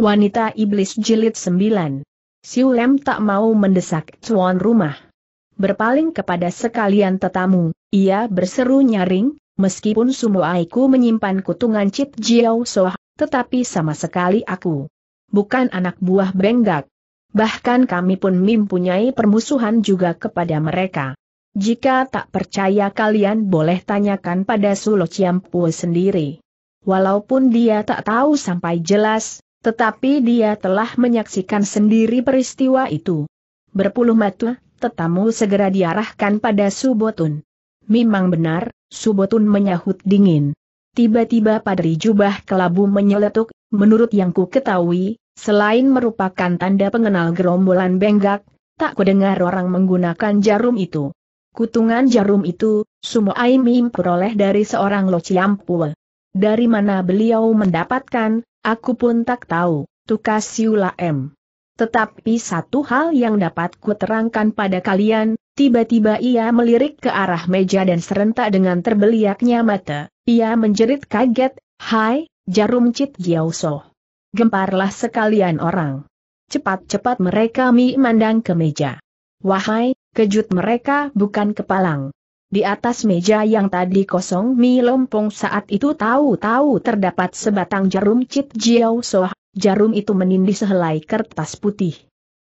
Wanita Iblis Jilid 9 Siu tak mau mendesak cuan rumah. Berpaling kepada sekalian tetamu, ia berseru nyaring, meskipun semua aku menyimpan kutungan Cip Jiao Soh, tetapi sama sekali aku bukan anak buah Benggak. Bahkan kami pun mempunyai permusuhan juga kepada mereka. Jika tak percaya kalian boleh tanyakan pada Sulo Ciampu sendiri. Walaupun dia tak tahu sampai jelas, tetapi dia telah menyaksikan sendiri peristiwa itu. Berpuluh mata, tetamu segera diarahkan pada Subotun. Memang benar, Subotun menyahut dingin. Tiba-tiba padri jubah kelabu menyeletuk, menurut yang ku ketahui, selain merupakan tanda pengenal gerombolan benggak, tak kudengar orang menggunakan jarum itu. Kutungan jarum itu, Sumo Aimim peroleh dari seorang lociampul. Dari mana beliau mendapatkan, Aku pun tak tahu, tukas Siula M. Tetapi satu hal yang dapat ku terangkan pada kalian, tiba-tiba ia melirik ke arah meja dan serentak dengan terbeliaknya mata, ia menjerit kaget, Hai, jarum cit Giauso. Gemparlah sekalian orang. Cepat-cepat mereka mi mandang ke meja. Wahai, kejut mereka bukan kepalang. Di atas meja yang tadi kosong Mi Lompong saat itu tahu-tahu terdapat sebatang jarum Cit Jiao Soh, jarum itu menindih sehelai kertas putih.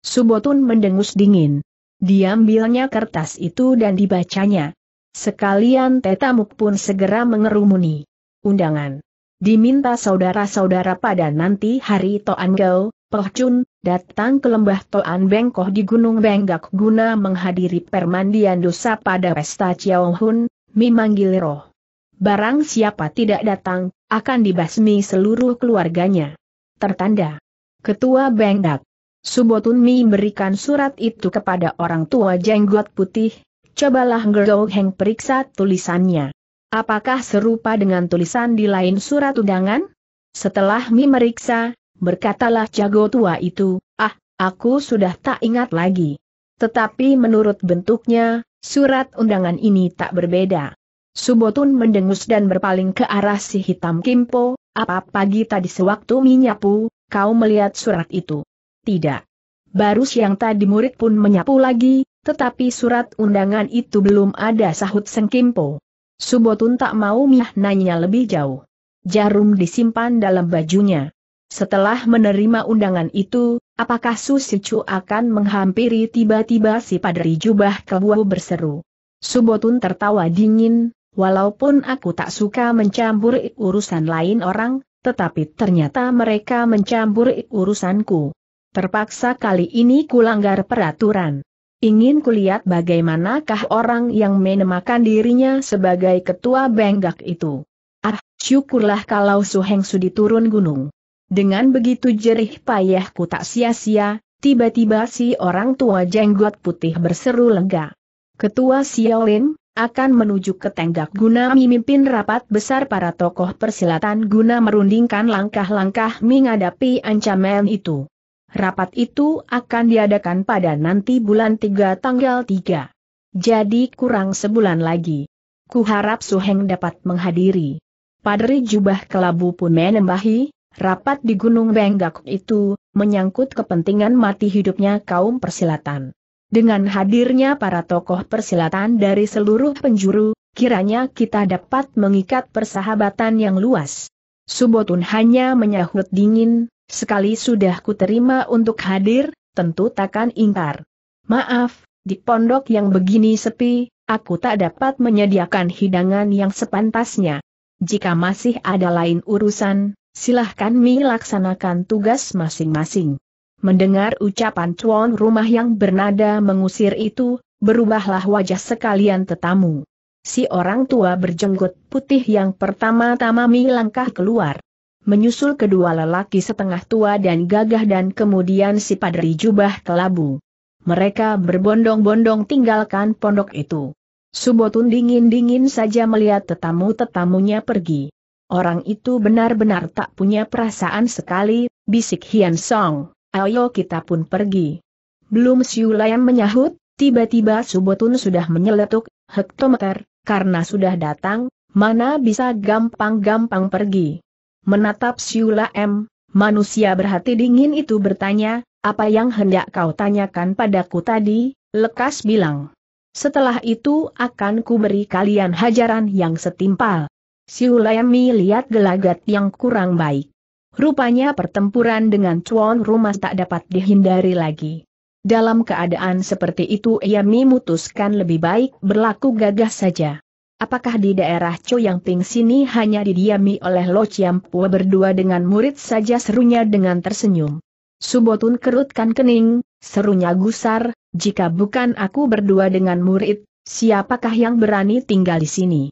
Subotun mendengus dingin. Diambilnya kertas itu dan dibacanya. Sekalian tetamuk pun segera mengerumuni. Undangan. Diminta saudara-saudara pada nanti hari Toan Gao, Poh Chun, datang ke lembah Toan Bengkoh di Gunung Benggak guna menghadiri permandian dosa pada pesta Chiao Hun, Mi roh. Barang siapa tidak datang, akan dibasmi seluruh keluarganya. Tertanda. Ketua Benggak. Subotun Mi berikan surat itu kepada orang tua jenggot putih, cobalah Gerdo Heng periksa tulisannya. Apakah serupa dengan tulisan di lain surat undangan? Setelah Mi meriksa, Berkatalah jago tua itu, ah, aku sudah tak ingat lagi. Tetapi menurut bentuknya, surat undangan ini tak berbeda. Subotun mendengus dan berpaling ke arah si hitam Kimpo, apa pagi tadi sewaktu menyapu, kau melihat surat itu? Tidak. Baru siang tadi murid pun menyapu lagi, tetapi surat undangan itu belum ada sahut Seng Kimpo. Subotun tak mau Miah nanya lebih jauh. Jarum disimpan dalam bajunya. Setelah menerima undangan itu, apakah Susicu akan menghampiri tiba-tiba si padri jubah kebuah berseru. Subotun tertawa dingin, walaupun aku tak suka mencampur urusan lain orang, tetapi ternyata mereka mencampur urusanku. Terpaksa kali ini kulanggar peraturan. Ingin kulihat bagaimanakah orang yang menemakan dirinya sebagai ketua benggak itu. Ah, syukurlah kalau Suheng Sudi turun gunung. Dengan begitu jerih payahku tak sia-sia, tiba-tiba si orang tua jenggot putih berseru lega. Ketua Xiaolin, akan menuju ke tenggak guna memimpin rapat besar para tokoh persilatan guna merundingkan langkah-langkah menghadapi ancaman itu. Rapat itu akan diadakan pada nanti bulan 3 tanggal 3. Jadi kurang sebulan lagi. Kuharap Suheng dapat menghadiri. Padri jubah kelabu pun menembahi, Rapat di Gunung Benggak itu, menyangkut kepentingan mati hidupnya kaum persilatan. Dengan hadirnya para tokoh persilatan dari seluruh penjuru, kiranya kita dapat mengikat persahabatan yang luas. Subotun hanya menyahut dingin, sekali sudah kuterima untuk hadir, tentu takkan ingkar. Maaf, di pondok yang begini sepi, aku tak dapat menyediakan hidangan yang sepantasnya. Jika masih ada lain urusan, silahkan Mi laksanakan tugas masing-masing. Mendengar ucapan tuan rumah yang bernada mengusir itu, berubahlah wajah sekalian tetamu. Si orang tua berjenggot putih yang pertama-tama Mi langkah keluar. Menyusul kedua lelaki setengah tua dan gagah dan kemudian si padri jubah kelabu. Mereka berbondong-bondong tinggalkan pondok itu. Subotun dingin-dingin saja melihat tetamu-tetamunya pergi. Orang itu benar-benar tak punya perasaan sekali, bisik Hian Song, ayo kita pun pergi. Belum Siula yang menyahut, tiba-tiba Subotun sudah menyeletuk, hektometer, karena sudah datang, mana bisa gampang-gampang pergi. Menatap Siula M, manusia berhati dingin itu bertanya, apa yang hendak kau tanyakan padaku tadi, lekas bilang. Setelah itu akan kuberi kalian hajaran yang setimpal. Siulayami lihat gelagat yang kurang baik. Rupanya pertempuran dengan Chuan Rumah tak dapat dihindari lagi. Dalam keadaan seperti itu ia memutuskan lebih baik berlaku gagah saja. Apakah di daerah Yang Ping sini hanya didiami oleh Lo Pua berdua dengan murid saja serunya dengan tersenyum. Subotun kerutkan kening, serunya gusar, jika bukan aku berdua dengan murid, siapakah yang berani tinggal di sini?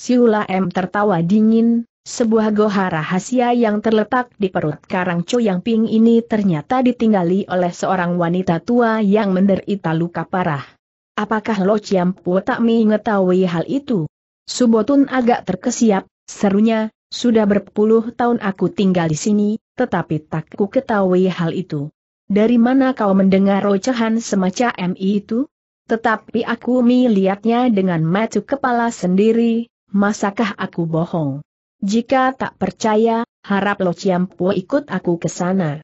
Siula M tertawa dingin, sebuah goha rahasia yang terletak di perut karang yang Ping ini ternyata ditinggali oleh seorang wanita tua yang menderita luka parah. Apakah Lo Chiam Pu tak mengetahui hal itu? Subotun agak terkesiap, serunya, sudah berpuluh tahun aku tinggal di sini, tetapi tak ku ketahui hal itu. Dari mana kau mendengar ocehan semacam MI itu? Tetapi aku melihatnya dengan mata kepala sendiri, masakah aku bohong? Jika tak percaya, harap Lo Ciampu ikut aku ke sana.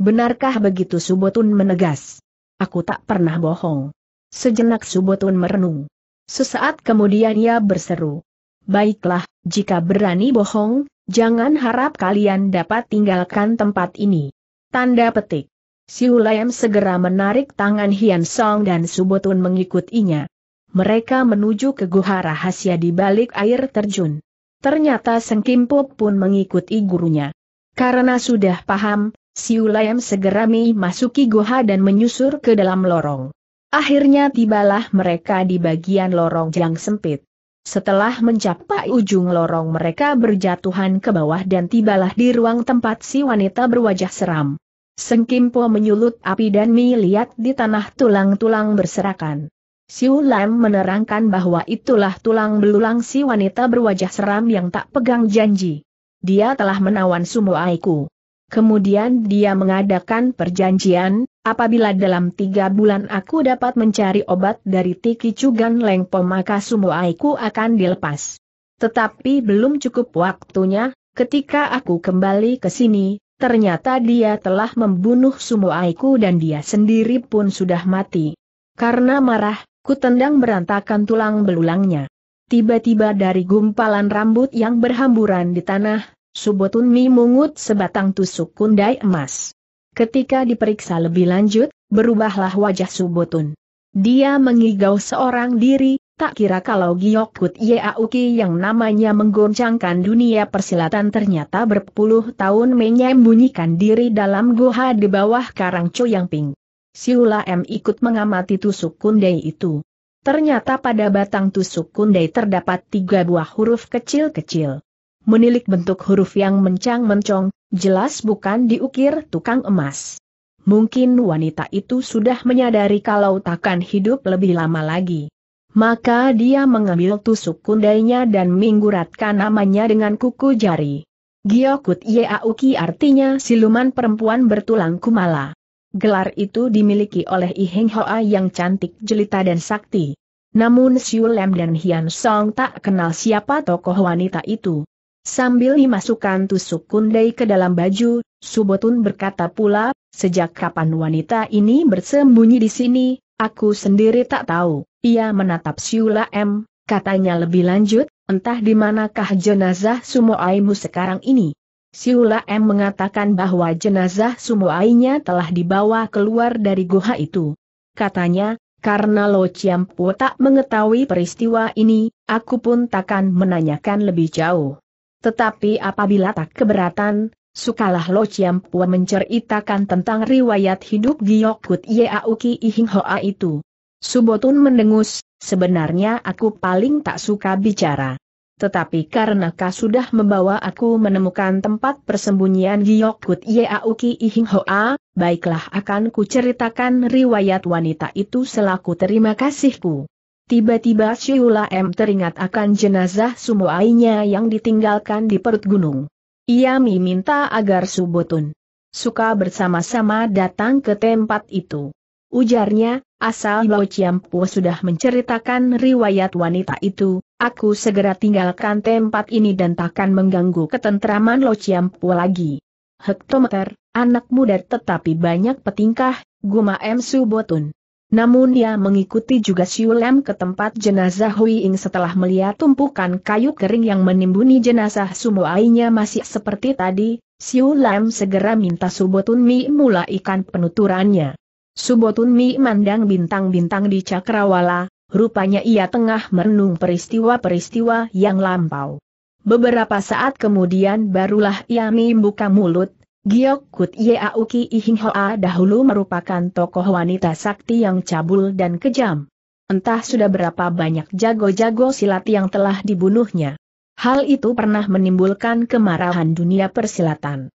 Benarkah begitu Subotun menegas? Aku tak pernah bohong. Sejenak Subotun merenung. Sesaat kemudian ia berseru. Baiklah, jika berani bohong, jangan harap kalian dapat tinggalkan tempat ini. Tanda petik. Siulayam segera menarik tangan Hian Song dan Subotun mengikutinya mereka menuju ke gua rahasia di balik air terjun. Ternyata Seng Kimpo pun mengikuti gurunya. Karena sudah paham, Siulayam segera memasuki goha dan menyusur ke dalam lorong. Akhirnya tibalah mereka di bagian lorong yang sempit. Setelah mencapai ujung lorong mereka berjatuhan ke bawah dan tibalah di ruang tempat si wanita berwajah seram. Seng Kimpo menyulut api dan melihat di tanah tulang-tulang berserakan. Siu Lam menerangkan bahwa itulah tulang belulang si wanita berwajah seram yang tak pegang janji. Dia telah menawan semua Aiku. Kemudian dia mengadakan perjanjian, apabila dalam tiga bulan aku dapat mencari obat dari Tiki Cugan Lengpo maka semua Aiku akan dilepas. Tetapi belum cukup waktunya, ketika aku kembali ke sini, ternyata dia telah membunuh semua Aiku dan dia sendiri pun sudah mati. Karena marah, Ku tendang berantakan tulang belulangnya. Tiba-tiba dari gumpalan rambut yang berhamburan di tanah, Subotun Mi mungut sebatang tusuk kundai emas. Ketika diperiksa lebih lanjut, berubahlah wajah Subotun. Dia mengigau seorang diri, tak kira kalau Gyokut Yeauki yang namanya menggoncangkan dunia persilatan ternyata berpuluh tahun menyembunyikan diri dalam goha di bawah karang Choyangping. Siula M ikut mengamati tusuk kundai itu. Ternyata pada batang tusuk kundai terdapat tiga buah huruf kecil-kecil. Menilik bentuk huruf yang mencang-mencong, jelas bukan diukir tukang emas. Mungkin wanita itu sudah menyadari kalau takkan hidup lebih lama lagi. Maka dia mengambil tusuk kundainya dan mengguratkan namanya dengan kuku jari. Giokut Yeauki artinya siluman perempuan bertulang kumala. Gelar itu dimiliki oleh I Heng Hoa yang cantik jelita dan sakti. Namun Siu Lem dan Hian Song tak kenal siapa tokoh wanita itu. Sambil dimasukkan tusuk kundai ke dalam baju, Subotun berkata pula, sejak kapan wanita ini bersembunyi di sini, aku sendiri tak tahu. Ia menatap Siu Lem, katanya lebih lanjut, entah di manakah jenazah Sumo Aimu sekarang ini. Siula M mengatakan bahwa jenazah sumuainya telah dibawa keluar dari guha itu. Katanya, karena Lo Chiampu tak mengetahui peristiwa ini, aku pun takkan menanyakan lebih jauh. Tetapi apabila tak keberatan, Sukalah Lo Chiam Pua menceritakan tentang riwayat hidup Giokut Yeauki Ihing Hoa itu. Subotun mendengus, sebenarnya aku paling tak suka bicara. Tetapi karena kau sudah membawa aku menemukan tempat persembunyian Giyokut Yauki Ihing Hoa, baiklah akan kuceritakan riwayat wanita itu selaku terima kasihku. Tiba-tiba Shiula M teringat akan jenazah sumuainya yang ditinggalkan di perut gunung. Ia meminta agar Subotun suka bersama-sama datang ke tempat itu. Ujarnya, asal Lo Chiampu sudah menceritakan riwayat wanita itu, aku segera tinggalkan tempat ini dan takkan mengganggu ketentraman Lo Chiampu lagi. Hektometer, anak muda tetapi banyak petingkah, Guma M. Subotun. Namun ia mengikuti juga Siulem ke tempat jenazah Hui Ing setelah melihat tumpukan kayu kering yang menimbuni jenazah Sumuainya masih seperti tadi, Siulem segera minta Subotun Mi ikan penuturannya. Subotun Mi mandang bintang-bintang di Cakrawala, rupanya ia tengah merenung peristiwa-peristiwa yang lampau. Beberapa saat kemudian barulah ia membuka mulut, Giokut Yeauki Ihinghoa dahulu merupakan tokoh wanita sakti yang cabul dan kejam. Entah sudah berapa banyak jago-jago silat yang telah dibunuhnya. Hal itu pernah menimbulkan kemarahan dunia persilatan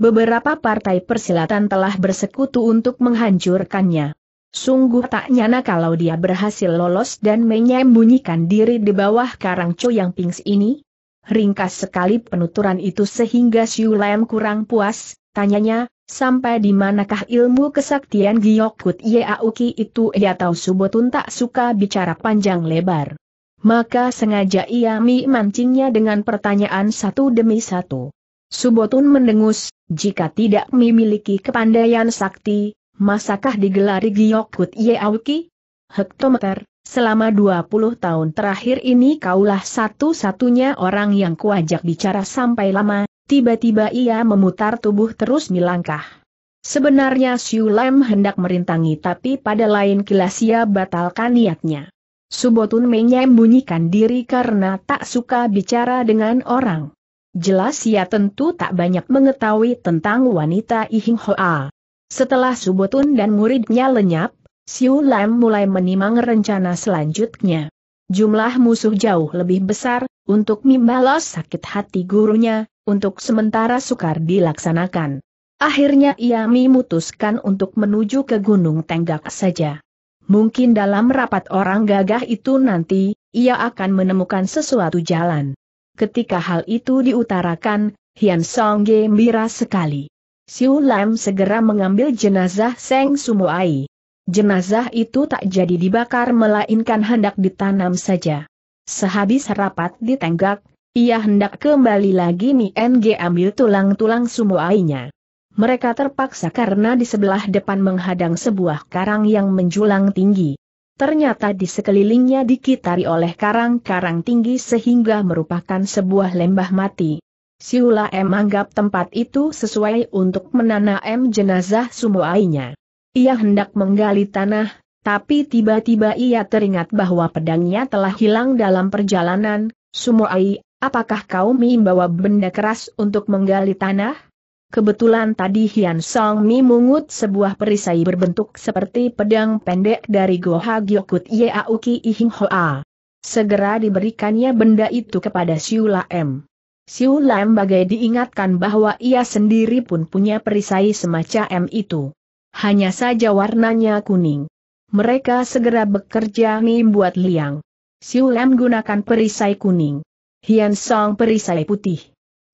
beberapa partai persilatan telah bersekutu untuk menghancurkannya. Sungguh tak nyana kalau dia berhasil lolos dan menyembunyikan diri di bawah karang Cho yang pings ini. Ringkas sekali penuturan itu sehingga Siu Lam kurang puas, tanyanya, sampai di manakah ilmu kesaktian Giyokut Yeauki itu ia tahu Subotun tak suka bicara panjang lebar. Maka sengaja ia mi mancingnya dengan pertanyaan satu demi satu. Subotun mendengus, jika tidak memiliki kepandaian sakti, masakah digelari Giyokut Yeawki? Hektometer, selama 20 tahun terakhir ini kaulah satu-satunya orang yang kuajak bicara sampai lama, tiba-tiba ia memutar tubuh terus melangkah. Sebenarnya Siu Lam hendak merintangi tapi pada lain kilas ia batalkan niatnya. Subotun menyembunyikan diri karena tak suka bicara dengan orang. Jelas ia tentu tak banyak mengetahui tentang wanita Ihing Hoa. Setelah Subotun dan muridnya lenyap, Siu Lam mulai menimang rencana selanjutnya. Jumlah musuh jauh lebih besar, untuk membalas sakit hati gurunya, untuk sementara sukar dilaksanakan. Akhirnya ia memutuskan untuk menuju ke Gunung Tenggak saja. Mungkin dalam rapat orang gagah itu nanti, ia akan menemukan sesuatu jalan. Ketika hal itu diutarakan, Hian Song gembira sekali. Siu Lam segera mengambil jenazah Seng Sumuai. Jenazah itu tak jadi dibakar melainkan hendak ditanam saja. Sehabis rapat ditenggak, ia hendak kembali lagi NG ambil tulang-tulang Sumuainya. Mereka terpaksa karena di sebelah depan menghadang sebuah karang yang menjulang tinggi. Ternyata di sekelilingnya dikitari oleh karang-karang tinggi sehingga merupakan sebuah lembah mati. Siula M anggap tempat itu sesuai untuk menanam jenazah sumuainya. Ia hendak menggali tanah, tapi tiba-tiba ia teringat bahwa pedangnya telah hilang dalam perjalanan. sumoai, apakah kau membawa benda keras untuk menggali tanah? Kebetulan tadi Hian Song Mi mungut sebuah perisai berbentuk seperti pedang pendek dari Goha Gyokut Yeauki Ihing Hoa. Segera diberikannya benda itu kepada Siu M. Siu M bagai diingatkan bahwa ia sendiri pun punya perisai semacam itu. Hanya saja warnanya kuning. Mereka segera bekerja membuat liang. Siu M gunakan perisai kuning. Hian Song perisai putih.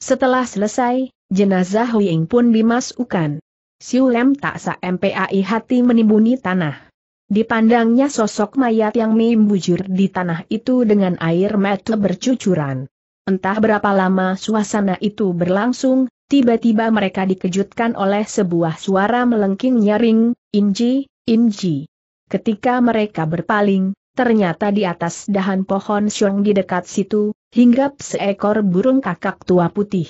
Setelah selesai, Jenazah Huying pun dimasukkan. Siulem tak sa MPAI hati menimbuni tanah. Dipandangnya sosok mayat yang membujur di tanah itu dengan air mata bercucuran. Entah berapa lama suasana itu berlangsung, tiba-tiba mereka dikejutkan oleh sebuah suara melengking nyaring, Inji, Inji. Ketika mereka berpaling, ternyata di atas dahan pohon siung di dekat situ, hinggap seekor burung kakak tua putih.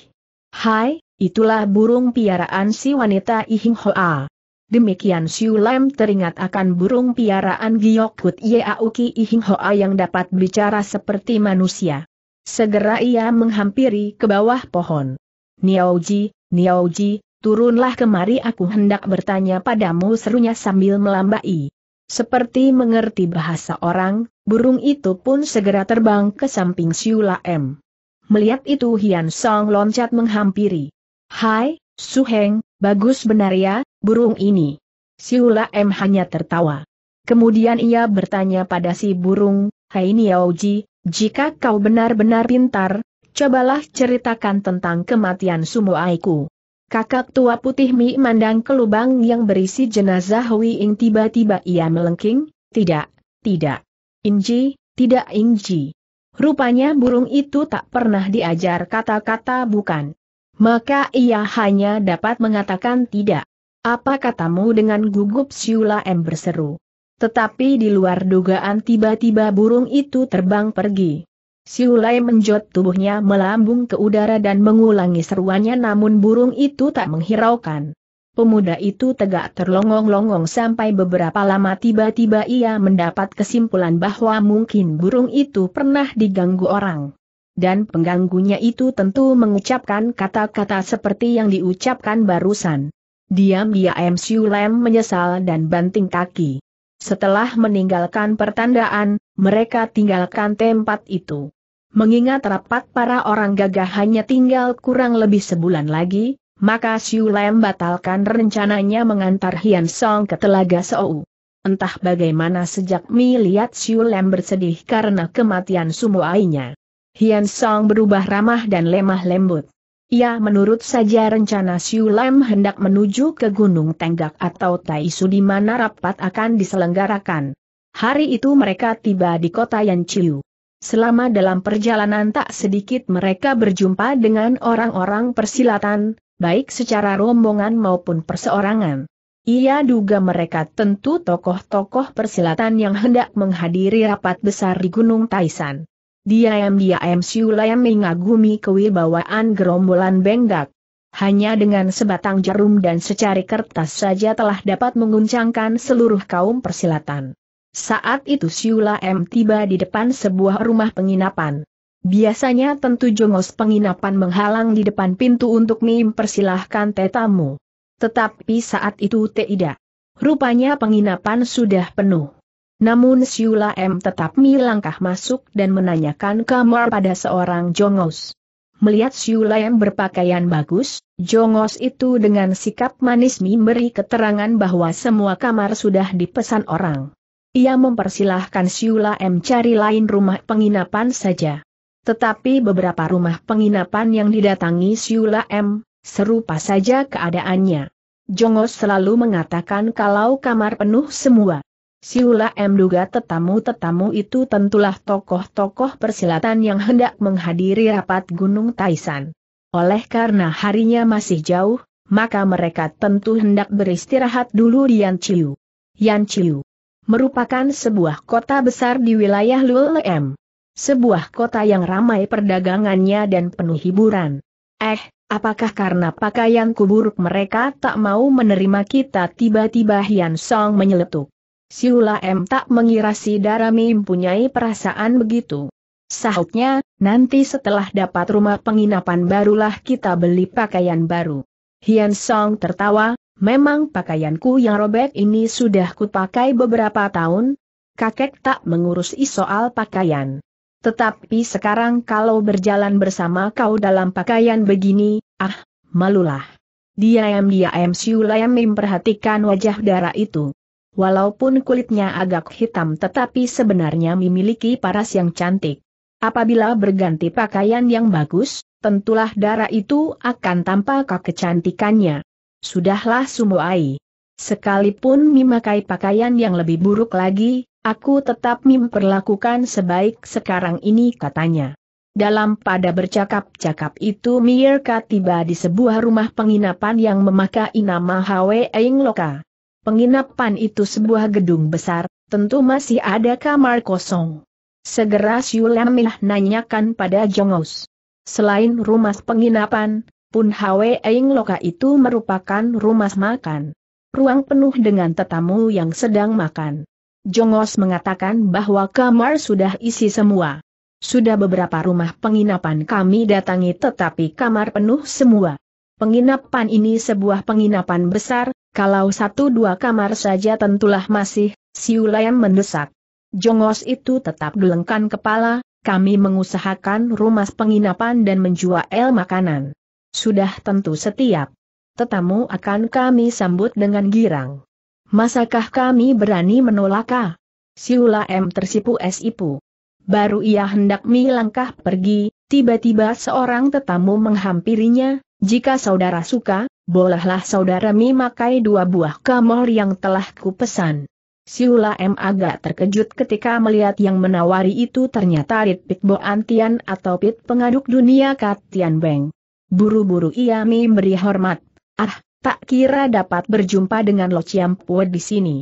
Hai, Itulah burung piaraan si wanita Ihing Hoa. Demikian Siu Lam teringat akan burung piaraan Giokut Yeauki Ihing Hoa yang dapat bicara seperti manusia. Segera ia menghampiri ke bawah pohon. Niauji, Niauji, turunlah kemari aku hendak bertanya padamu serunya sambil melambai. Seperti mengerti bahasa orang, burung itu pun segera terbang ke samping Siu Lam. Melihat itu Hian Song loncat menghampiri. Hai, Suheng, bagus benar ya, burung ini. Siula M hanya tertawa. Kemudian ia bertanya pada si burung, Hai Niauji, jika kau benar-benar pintar, cobalah ceritakan tentang kematian aiku. Kakak tua putih Mi mandang ke lubang yang berisi jenazah Hui tiba-tiba ia melengking, tidak, tidak. Inji, tidak Inji. Rupanya burung itu tak pernah diajar kata-kata bukan maka ia hanya dapat mengatakan tidak. Apa katamu dengan gugup Siula M berseru. Tetapi di luar dugaan tiba-tiba burung itu terbang pergi. Siulai menjot tubuhnya melambung ke udara dan mengulangi seruannya namun burung itu tak menghiraukan. Pemuda itu tegak terlongong-longong sampai beberapa lama tiba-tiba ia mendapat kesimpulan bahwa mungkin burung itu pernah diganggu orang dan pengganggunya itu tentu mengucapkan kata-kata seperti yang diucapkan barusan. Diam-diam Siu Lem menyesal dan banting kaki. Setelah meninggalkan pertandaan, mereka tinggalkan tempat itu. Mengingat rapat para orang gagah hanya tinggal kurang lebih sebulan lagi, maka Siu Lem batalkan rencananya mengantar Hian Song ke Telaga Sou. Entah bagaimana sejak Mi lihat Siu Lem bersedih karena kematian Sumuainya. Hian Song berubah ramah dan lemah lembut. Ia menurut saja rencana Siu Lam hendak menuju ke Gunung Tenggak atau Taisu di mana rapat akan diselenggarakan. Hari itu mereka tiba di kota Yan Chiu. Selama dalam perjalanan tak sedikit mereka berjumpa dengan orang-orang persilatan, baik secara rombongan maupun perseorangan. Ia duga mereka tentu tokoh-tokoh persilatan yang hendak menghadiri rapat besar di Gunung Taisan. Diam-diam Siulayam mengagumi kewibawaan gerombolan Benggak. Hanya dengan sebatang jarum dan secari kertas saja telah dapat menguncangkan seluruh kaum persilatan. Saat itu Siula M tiba di depan sebuah rumah penginapan. Biasanya tentu jongos penginapan menghalang di depan pintu untuk mempersilahkan tetamu. Tetapi saat itu tidak. Rupanya penginapan sudah penuh. Namun Siula M tetap melangkah masuk dan menanyakan kamar pada seorang jongos. Melihat Siula M berpakaian bagus, jongos itu dengan sikap manis memberi keterangan bahwa semua kamar sudah dipesan orang. Ia mempersilahkan Siula M cari lain rumah penginapan saja. Tetapi beberapa rumah penginapan yang didatangi Siula M, serupa saja keadaannya. Jongos selalu mengatakan kalau kamar penuh semua. Siula M duga tetamu-tetamu itu tentulah tokoh-tokoh persilatan yang hendak menghadiri rapat Gunung Taisan. Oleh karena harinya masih jauh, maka mereka tentu hendak beristirahat dulu di Yanciu. Yanciu merupakan sebuah kota besar di wilayah Lulem. Sebuah kota yang ramai perdagangannya dan penuh hiburan. Eh, Apakah karena pakaian kuburuk mereka tak mau menerima kita tiba-tiba Hian Song menyeletuk? Siula M tak mengira si Darami mempunyai perasaan begitu. Sahutnya, nanti setelah dapat rumah penginapan barulah kita beli pakaian baru. Hian Song tertawa, memang pakaianku yang robek ini sudah kupakai beberapa tahun. Kakek tak mengurusi soal pakaian. Tetapi sekarang kalau berjalan bersama kau dalam pakaian begini, ah, malulah. Dia Diam-diam Siulayam memperhatikan wajah darah itu. Walaupun kulitnya agak hitam tetapi sebenarnya memiliki paras yang cantik. Apabila berganti pakaian yang bagus, tentulah darah itu akan tampak kecantikannya. Sudahlah Sumoai. Sekalipun memakai pakaian yang lebih buruk lagi, aku tetap memperlakukan sebaik sekarang ini katanya. Dalam pada bercakap-cakap itu Mirka tiba di sebuah rumah penginapan yang memakai nama Hwe Eng Loka penginapan itu sebuah gedung besar, tentu masih ada kamar kosong. Segera Syulamih nanyakan pada Jongos. Selain rumah penginapan, Pun Hwe Eng Loka itu merupakan rumah makan. Ruang penuh dengan tetamu yang sedang makan. Jongos mengatakan bahwa kamar sudah isi semua. Sudah beberapa rumah penginapan kami datangi tetapi kamar penuh semua. Penginapan ini sebuah penginapan besar, kalau satu dua kamar saja tentulah masih, Siulayam mendesak. Jongos itu tetap dulengkan kepala, kami mengusahakan rumah penginapan dan menjual makanan. Sudah tentu setiap tetamu akan kami sambut dengan girang. Masakah kami berani menolak? Siula M tersipu esipu. Baru ia hendak milangkah pergi, tiba-tiba seorang tetamu menghampirinya, jika saudara suka, bolehlah saudara memakai dua buah kamol yang telah kupesan. Siula M agak terkejut ketika melihat yang menawari itu ternyata Rit Pit Bo Antian atau Pit Pengaduk Dunia Katian Beng. Buru-buru ia memberi hormat. Ah, tak kira dapat berjumpa dengan Lo Chiampue di sini.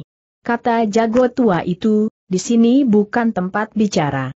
Kata jago tua itu, di sini bukan tempat bicara.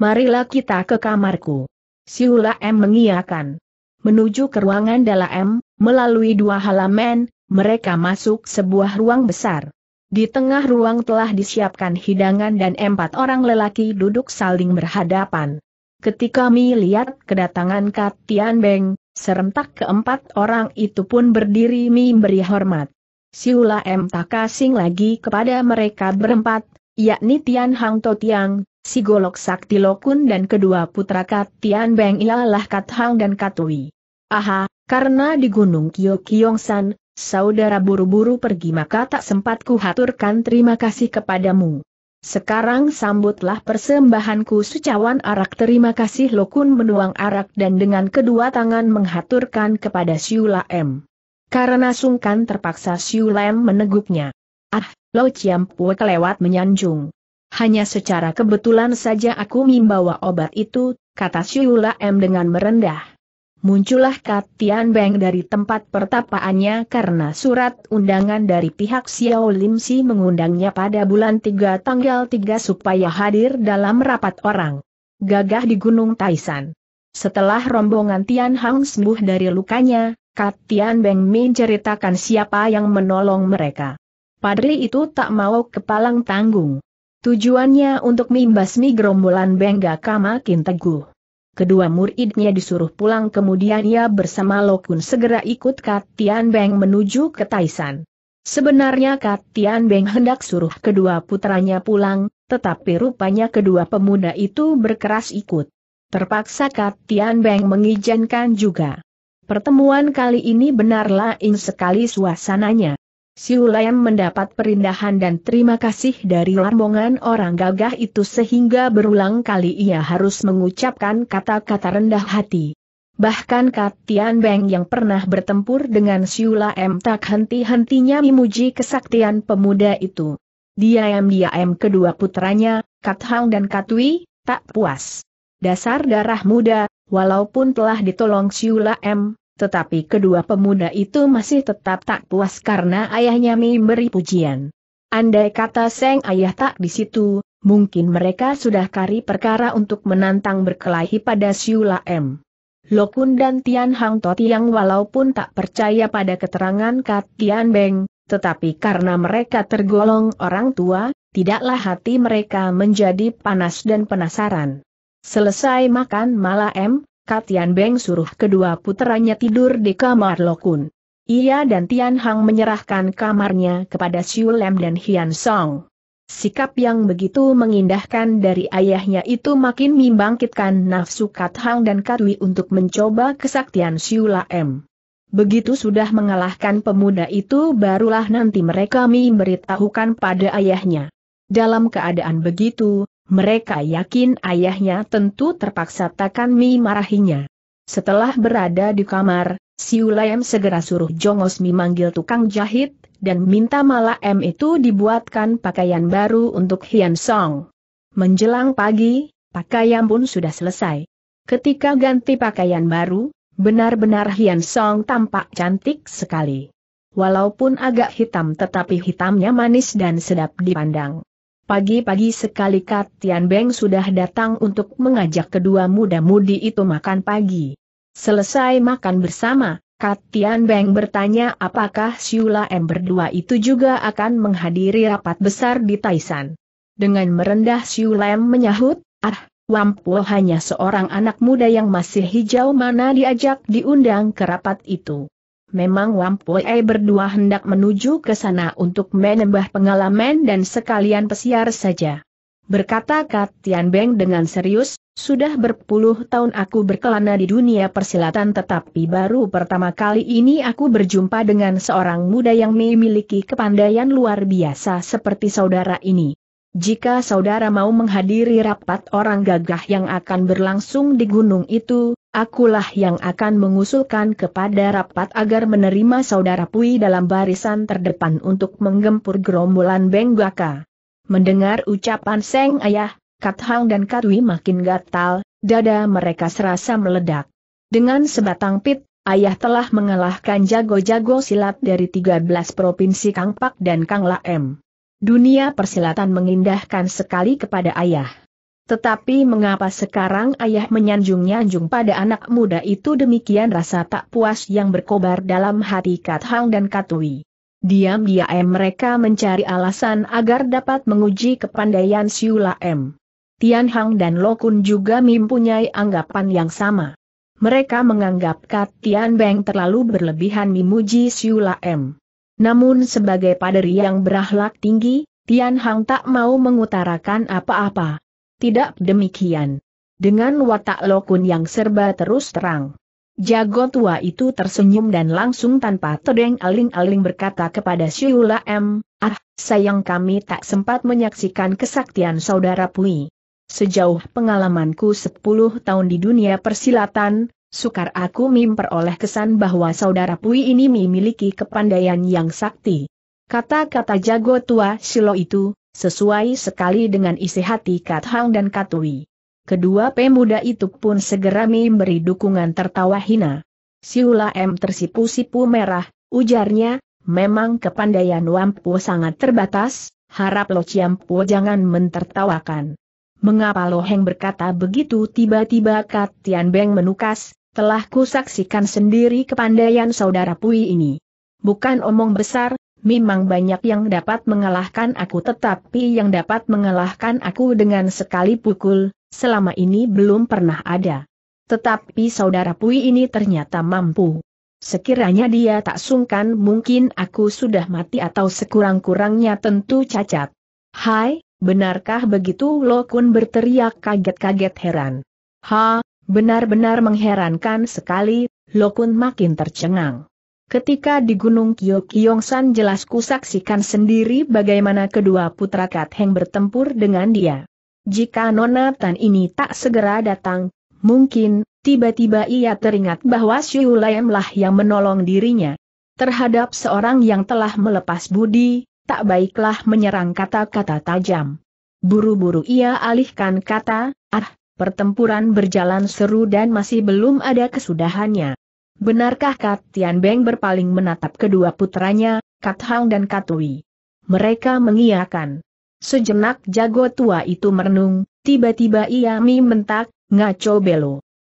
Marilah kita ke kamarku. Siula M mengiakan menuju ke ruangan dalam, melalui dua halaman, mereka masuk sebuah ruang besar. Di tengah ruang telah disiapkan hidangan dan empat orang lelaki duduk saling berhadapan. Ketika Mi lihat kedatangan Katian Beng, serentak keempat orang itu pun berdiri Mi beri hormat. Siula M tak asing lagi kepada mereka berempat, yakni Tian Hang To Tiang, si Golok Sakti Lokun dan kedua putra Kat Tian Beng ialah Kat Hang dan Katui. Aha, karena di Gunung Kyo San, saudara buru-buru pergi maka tak sempat kuhaturkan terima kasih kepadamu. Sekarang sambutlah persembahanku sucawan arak terima kasih Lokun menuang arak dan dengan kedua tangan menghaturkan kepada Siula M. Karena sungkan terpaksa Siula M meneguknya. Ah, Lo Chiam Pue kelewat menyanjung. Hanya secara kebetulan saja aku membawa obat itu, kata Siula M dengan merendah. Muncullah Kat Tian Beng dari tempat pertapaannya karena surat undangan dari pihak Xiao Lim Si mengundangnya pada bulan 3 tanggal 3 supaya hadir dalam rapat orang. Gagah di Gunung Taisan. Setelah rombongan Tian Hang sembuh dari lukanya, Kat Tian Beng menceritakan siapa yang menolong mereka. Padri itu tak mau kepalang tanggung. Tujuannya untuk membasmi gerombolan Bengga makin teguh. Kedua muridnya disuruh pulang kemudian ia bersama Lokun segera ikut Katian Beng menuju ke Taisan. Sebenarnya Katian Beng hendak suruh kedua putranya pulang, tetapi rupanya kedua pemuda itu berkeras ikut. Terpaksa Katian Beng mengizinkan juga. Pertemuan kali ini benarlah in sekali suasananya. Siulayam mendapat perindahan dan terima kasih dari rombongan orang gagah itu sehingga berulang kali ia harus mengucapkan kata-kata rendah hati. Bahkan Katian Beng yang pernah bertempur dengan M tak henti-hentinya memuji kesaktian pemuda itu. Dia dia m kedua putranya, Kat Hang dan Katwi, tak puas. Dasar darah muda, walaupun telah ditolong Siula M, tetapi kedua pemuda itu masih tetap tak puas karena ayahnya memberi pujian. Andai kata Seng ayah tak di situ, mungkin mereka sudah kari perkara untuk menantang berkelahi pada Siula M. Lokun dan Tian Hang Toti yang walaupun tak percaya pada keterangan Kat Tian Beng, tetapi karena mereka tergolong orang tua, tidaklah hati mereka menjadi panas dan penasaran. Selesai makan malam, Katian Beng suruh kedua putranya tidur di kamar Lokun. Ia dan Tian Hang menyerahkan kamarnya kepada Xiu Lem dan Hian Song. Sikap yang begitu mengindahkan dari ayahnya itu makin membangkitkan nafsu Kat Hang dan Katwi untuk mencoba kesaktian Xiu Lem. Begitu sudah mengalahkan pemuda itu barulah nanti mereka memberitahukan pada ayahnya. Dalam keadaan begitu, mereka yakin ayahnya tentu terpaksa takkan Mi marahinya. Setelah berada di kamar, Siulayem segera suruh Jongos Mi manggil tukang jahit, dan minta malam itu dibuatkan pakaian baru untuk Hian Song. Menjelang pagi, pakaian pun sudah selesai. Ketika ganti pakaian baru, benar-benar Hian Song tampak cantik sekali. Walaupun agak hitam tetapi hitamnya manis dan sedap dipandang. Pagi-pagi sekali Kat Tian Beng sudah datang untuk mengajak kedua muda-mudi itu makan pagi. Selesai makan bersama, Kat Tian Beng bertanya apakah Siula M berdua itu juga akan menghadiri rapat besar di Taisan. Dengan merendah Siula M menyahut, ah, wampu hanya seorang anak muda yang masih hijau mana diajak diundang ke rapat itu memang Wampoe berdua hendak menuju ke sana untuk menambah pengalaman dan sekalian pesiar saja. Berkata Kat Tian Beng dengan serius, sudah berpuluh tahun aku berkelana di dunia persilatan tetapi baru pertama kali ini aku berjumpa dengan seorang muda yang memiliki kepandaian luar biasa seperti saudara ini. Jika saudara mau menghadiri rapat orang gagah yang akan berlangsung di gunung itu, akulah yang akan mengusulkan kepada rapat agar menerima saudara Pui dalam barisan terdepan untuk menggempur gerombolan Benggaka. Mendengar ucapan Seng Ayah, Kat Hang dan Katwi makin gatal, dada mereka serasa meledak. Dengan sebatang pit, Ayah telah mengalahkan jago-jago silat dari 13 provinsi Kang Pak dan Kang Laem. Dunia persilatan mengindahkan sekali kepada ayah. Tetapi mengapa sekarang ayah menyanjung-nyanjung pada anak muda itu demikian rasa tak puas yang berkobar dalam hati Kat Hang dan Katui. Diam-diam mereka mencari alasan agar dapat menguji kepandaian Siula M. Tian Hang dan Lokun juga mempunyai anggapan yang sama. Mereka menganggap Kat Tian Beng terlalu berlebihan memuji Siula M. Namun sebagai paderi yang berahlak tinggi, Tian Hang tak mau mengutarakan apa-apa tidak demikian. Dengan watak Lokun yang serba terus terang. Jago tua itu tersenyum dan langsung tanpa tedeng aling-aling berkata kepada Siula M, Ah, sayang kami tak sempat menyaksikan kesaktian saudara Pui. Sejauh pengalamanku 10 tahun di dunia persilatan, sukar aku memperoleh kesan bahwa saudara Pui ini memiliki kepandaian yang sakti. Kata-kata jago tua Silo itu, sesuai sekali dengan isi hati Kat Hang dan Katui. Kedua pemuda itu pun segera memberi dukungan tertawa hina. Siula M tersipu-sipu merah, ujarnya, memang kepandaian Wampu sangat terbatas, harap Lo Ciampu jangan mentertawakan. Mengapa Lo Loheng berkata begitu tiba-tiba Kat Tian Beng menukas, telah kusaksikan sendiri kepandaian saudara Pui ini. Bukan omong besar, memang banyak yang dapat mengalahkan aku tetapi yang dapat mengalahkan aku dengan sekali pukul, selama ini belum pernah ada. Tetapi saudara Pui ini ternyata mampu. Sekiranya dia tak sungkan mungkin aku sudah mati atau sekurang-kurangnya tentu cacat. Hai, benarkah begitu Lokun berteriak kaget-kaget heran. Ha, benar-benar mengherankan sekali, Lokun makin tercengang. Ketika di Gunung Kyokyongsan jelas kusaksikan sendiri bagaimana kedua putra Kat bertempur dengan dia. Jika Nona Tan ini tak segera datang, mungkin, tiba-tiba ia teringat bahwa Siulayam lah yang menolong dirinya. Terhadap seorang yang telah melepas budi, tak baiklah menyerang kata-kata tajam. Buru-buru ia alihkan kata, ah, pertempuran berjalan seru dan masih belum ada kesudahannya. Benarkah Kat Tian Beng berpaling menatap kedua putranya, Kat Hang dan Katui? Mereka mengiyakan. Sejenak jago tua itu merenung, tiba-tiba ia mimentak, ngaco belo.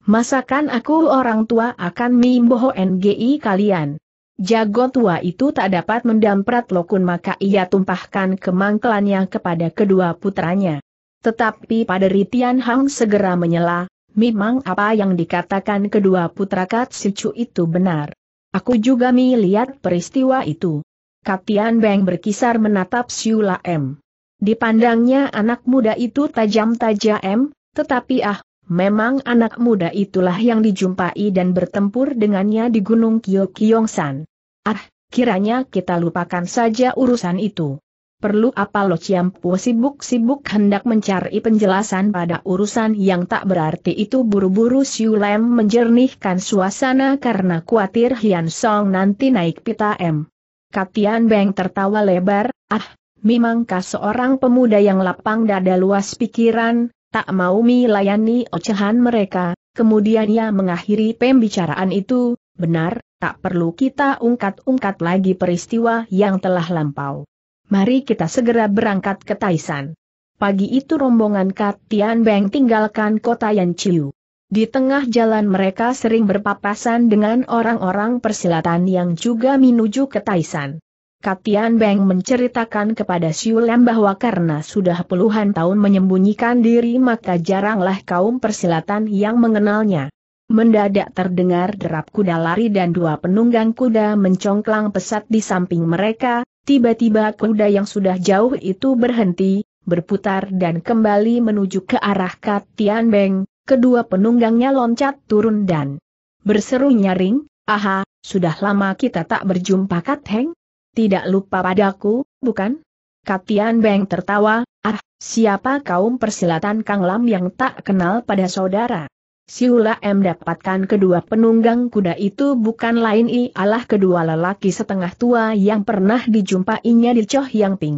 Masakan aku orang tua akan mimboho NGI kalian. Jago tua itu tak dapat mendamprat lokun maka ia tumpahkan kemangkelannya kepada kedua putranya. Tetapi pada Ritian Hang segera menyela, memang apa yang dikatakan kedua putra Kat Sicu itu benar. Aku juga melihat peristiwa itu. Katian Beng berkisar menatap Siula M. Dipandangnya anak muda itu tajam-tajam, tetapi ah, memang anak muda itulah yang dijumpai dan bertempur dengannya di Gunung Kyokyongsan. Ah, kiranya kita lupakan saja urusan itu perlu apa Lo Ciampu sibuk-sibuk hendak mencari penjelasan pada urusan yang tak berarti itu buru-buru Siu Lem menjernihkan suasana karena khawatir Hian Song nanti naik pita M. Katian Beng tertawa lebar, ah, memangkah seorang pemuda yang lapang dada luas pikiran, tak mau melayani ocehan mereka, kemudian ia mengakhiri pembicaraan itu, benar, tak perlu kita ungkat-ungkat lagi peristiwa yang telah lampau. Mari kita segera berangkat ke Taisan. Pagi itu rombongan Katian Beng tinggalkan kota Yanciu. Di tengah jalan mereka sering berpapasan dengan orang-orang persilatan yang juga menuju ke Taisan. Katian Beng menceritakan kepada Siulem bahwa karena sudah puluhan tahun menyembunyikan diri maka jaranglah kaum persilatan yang mengenalnya. Mendadak terdengar derap kuda lari dan dua penunggang kuda mencongklang pesat di samping mereka, Tiba-tiba kuda yang sudah jauh itu berhenti, berputar dan kembali menuju ke arah Kat Beng. kedua penunggangnya loncat turun dan berseru nyaring, aha, sudah lama kita tak berjumpa Kat Heng? Tidak lupa padaku, bukan? Kat Beng tertawa, ah, siapa kaum persilatan Kang Lam yang tak kenal pada saudara? Siula M dapatkan kedua penunggang kuda itu bukan lain ialah kedua lelaki setengah tua yang pernah dijumpainya di Choh Yang Ping.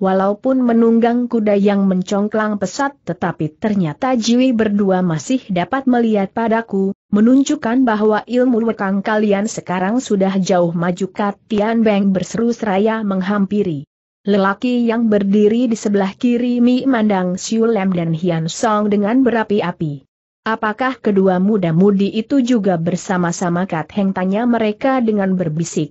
Walaupun menunggang kuda yang mencongklang pesat tetapi ternyata Jiwi berdua masih dapat melihat padaku, menunjukkan bahwa ilmu wekang kalian sekarang sudah jauh maju Katian Beng berseru seraya menghampiri. Lelaki yang berdiri di sebelah kiri Mi Mandang Siulem dan Hian Song dengan berapi-api. Apakah kedua muda-mudi itu juga bersama-sama Kat Heng tanya mereka dengan berbisik.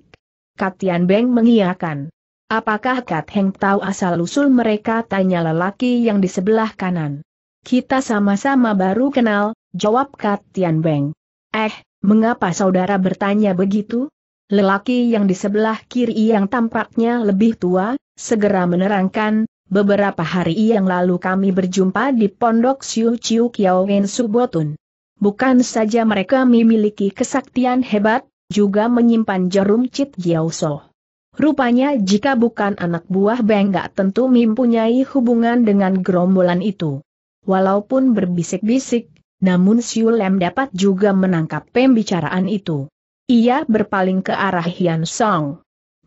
Kat Tian Beng mengiakan. Apakah Kat Heng tahu asal-usul mereka tanya lelaki yang di sebelah kanan. Kita sama-sama baru kenal, jawab Kat Tian Beng. Eh, mengapa saudara bertanya begitu? Lelaki yang di sebelah kiri yang tampaknya lebih tua, segera menerangkan, Beberapa hari yang lalu kami berjumpa di Pondok Siu Chiu Kiawen Subotun. Bukan saja mereka memiliki kesaktian hebat, juga menyimpan jarum cit Jiaoso. Rupanya jika bukan anak buah Beng gak tentu mempunyai hubungan dengan gerombolan itu. Walaupun berbisik-bisik, namun Siu Lem dapat juga menangkap pembicaraan itu. Ia berpaling ke arah Hian Song.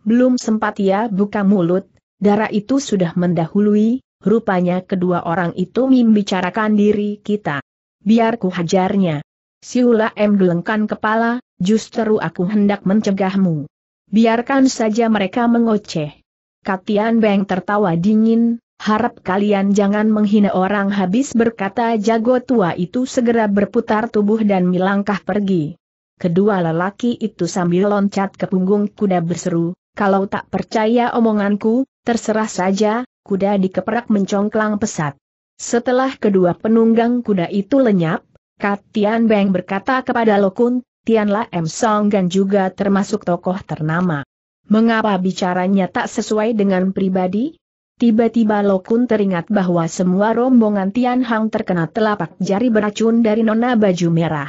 Belum sempat ia buka mulut, Darah itu sudah mendahului, rupanya kedua orang itu membicarakan diri kita. Biar ku hajarnya. Siula M. Gelengkan kepala, justru aku hendak mencegahmu. Biarkan saja mereka mengoceh. Katian Beng tertawa dingin, harap kalian jangan menghina orang habis berkata jago tua itu segera berputar tubuh dan melangkah pergi. Kedua lelaki itu sambil loncat ke punggung kuda berseru, kalau tak percaya omonganku, Terserah saja, kuda dikeperak mencongklang pesat. Setelah kedua penunggang kuda itu lenyap, Kat Tian Beng berkata kepada Lokun, Tian La M Song dan juga termasuk tokoh ternama. Mengapa bicaranya tak sesuai dengan pribadi? Tiba-tiba Lokun teringat bahwa semua rombongan Tian Hang terkena telapak jari beracun dari nona baju merah.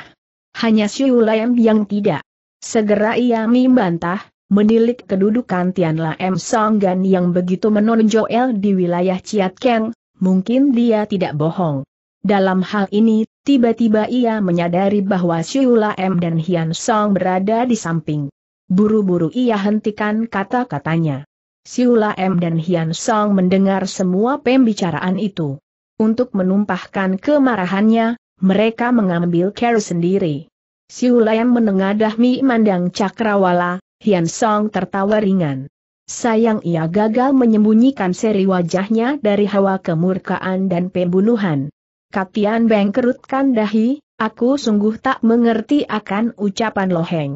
Hanya Siu Lam yang tidak. Segera ia membantah, menilik kedudukan Tianla M. Songgan yang begitu menonjol di wilayah Ciatkeng, mungkin dia tidak bohong. Dalam hal ini, tiba-tiba ia menyadari bahwa Siula M. dan Hian Song berada di samping. Buru-buru ia hentikan kata-katanya. Siula M. dan Hian Song mendengar semua pembicaraan itu. Untuk menumpahkan kemarahannya, mereka mengambil care sendiri. Siula M. menengadah Mandang cakrawala, Hian Song tertawa ringan. Sayang ia gagal menyembunyikan seri wajahnya dari hawa kemurkaan dan pembunuhan. Katian Beng kerutkan dahi, aku sungguh tak mengerti akan ucapan Loheng.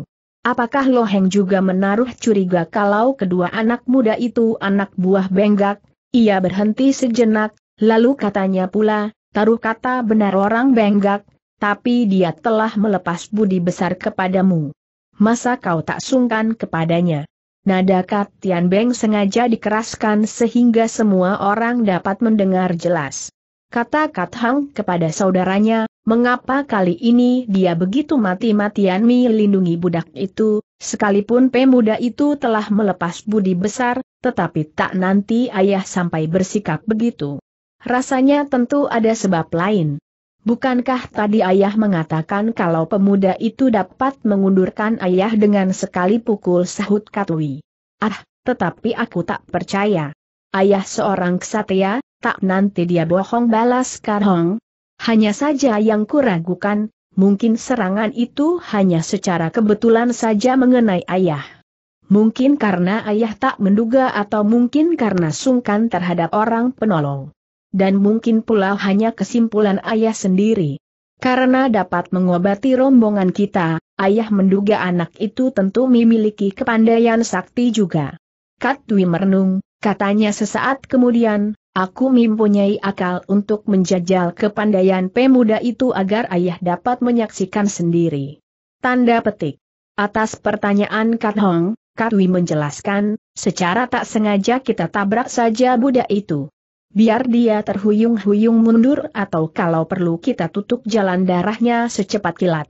Apakah Loheng juga menaruh curiga kalau kedua anak muda itu anak buah Benggak? Ia berhenti sejenak, lalu katanya pula, taruh kata benar orang Benggak, tapi dia telah melepas budi besar kepadamu masa kau tak sungkan kepadanya? Nada Kat Tian Beng sengaja dikeraskan sehingga semua orang dapat mendengar jelas. Kata Kat Hang kepada saudaranya, mengapa kali ini dia begitu mati-matian melindungi budak itu, sekalipun pemuda itu telah melepas budi besar, tetapi tak nanti ayah sampai bersikap begitu. Rasanya tentu ada sebab lain. Bukankah tadi ayah mengatakan kalau pemuda itu dapat mengundurkan ayah dengan sekali pukul sahut Katwi? Ah, tetapi aku tak percaya. Ayah seorang ksatria, tak nanti dia bohong balas Karhong. Hanya saja yang kuragukan, mungkin serangan itu hanya secara kebetulan saja mengenai ayah. Mungkin karena ayah tak menduga atau mungkin karena sungkan terhadap orang penolong dan mungkin pula hanya kesimpulan ayah sendiri. Karena dapat mengobati rombongan kita, ayah menduga anak itu tentu memiliki kepandaian sakti juga. Katwi merenung, katanya sesaat kemudian, aku mempunyai akal untuk menjajal kepandaian pemuda itu agar ayah dapat menyaksikan sendiri. Tanda petik. Atas pertanyaan Kat Hong, Katwi menjelaskan, secara tak sengaja kita tabrak saja budak itu. Biar dia terhuyung-huyung mundur atau kalau perlu kita tutup jalan darahnya secepat kilat.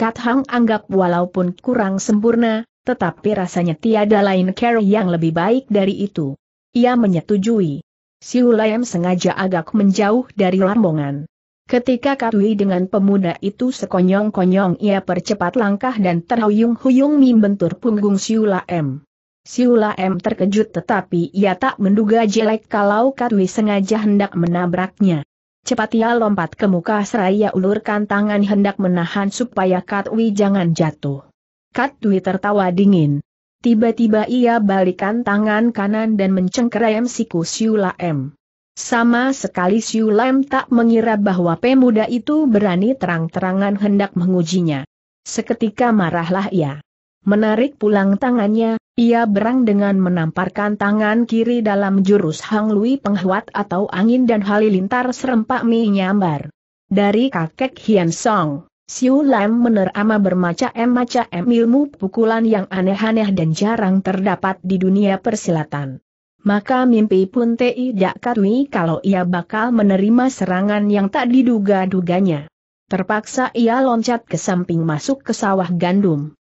Kat Hang anggap walaupun kurang sempurna, tetapi rasanya tiada lain care yang lebih baik dari itu. Ia menyetujui. Siu Layam sengaja agak menjauh dari rombongan. Ketika Katwi dengan pemuda itu sekonyong-konyong ia percepat langkah dan terhuyung-huyung membentur punggung Siu M. Siula M terkejut tetapi ia tak menduga jelek kalau Katwi sengaja hendak menabraknya. Cepat ia lompat ke muka seraya ulurkan tangan hendak menahan supaya Katwi jangan jatuh. Katwi tertawa dingin. Tiba-tiba ia balikan tangan kanan dan mencengkeram siku Siula M. Sama sekali Siula M tak mengira bahwa pemuda itu berani terang-terangan hendak mengujinya. Seketika marahlah ia. Menarik pulang tangannya, ia berang dengan menamparkan tangan kiri dalam jurus Hang Lui Penghuat atau angin dan halilintar serempak mi nyambar. Dari kakek Hian Song, Siu Lam menerama bermacam-macam ilmu pukulan yang aneh-aneh dan jarang terdapat di dunia persilatan. Maka mimpi pun tidak katui kalau ia bakal menerima serangan yang tak diduga-duganya. Terpaksa ia loncat ke samping masuk ke sawah gandum.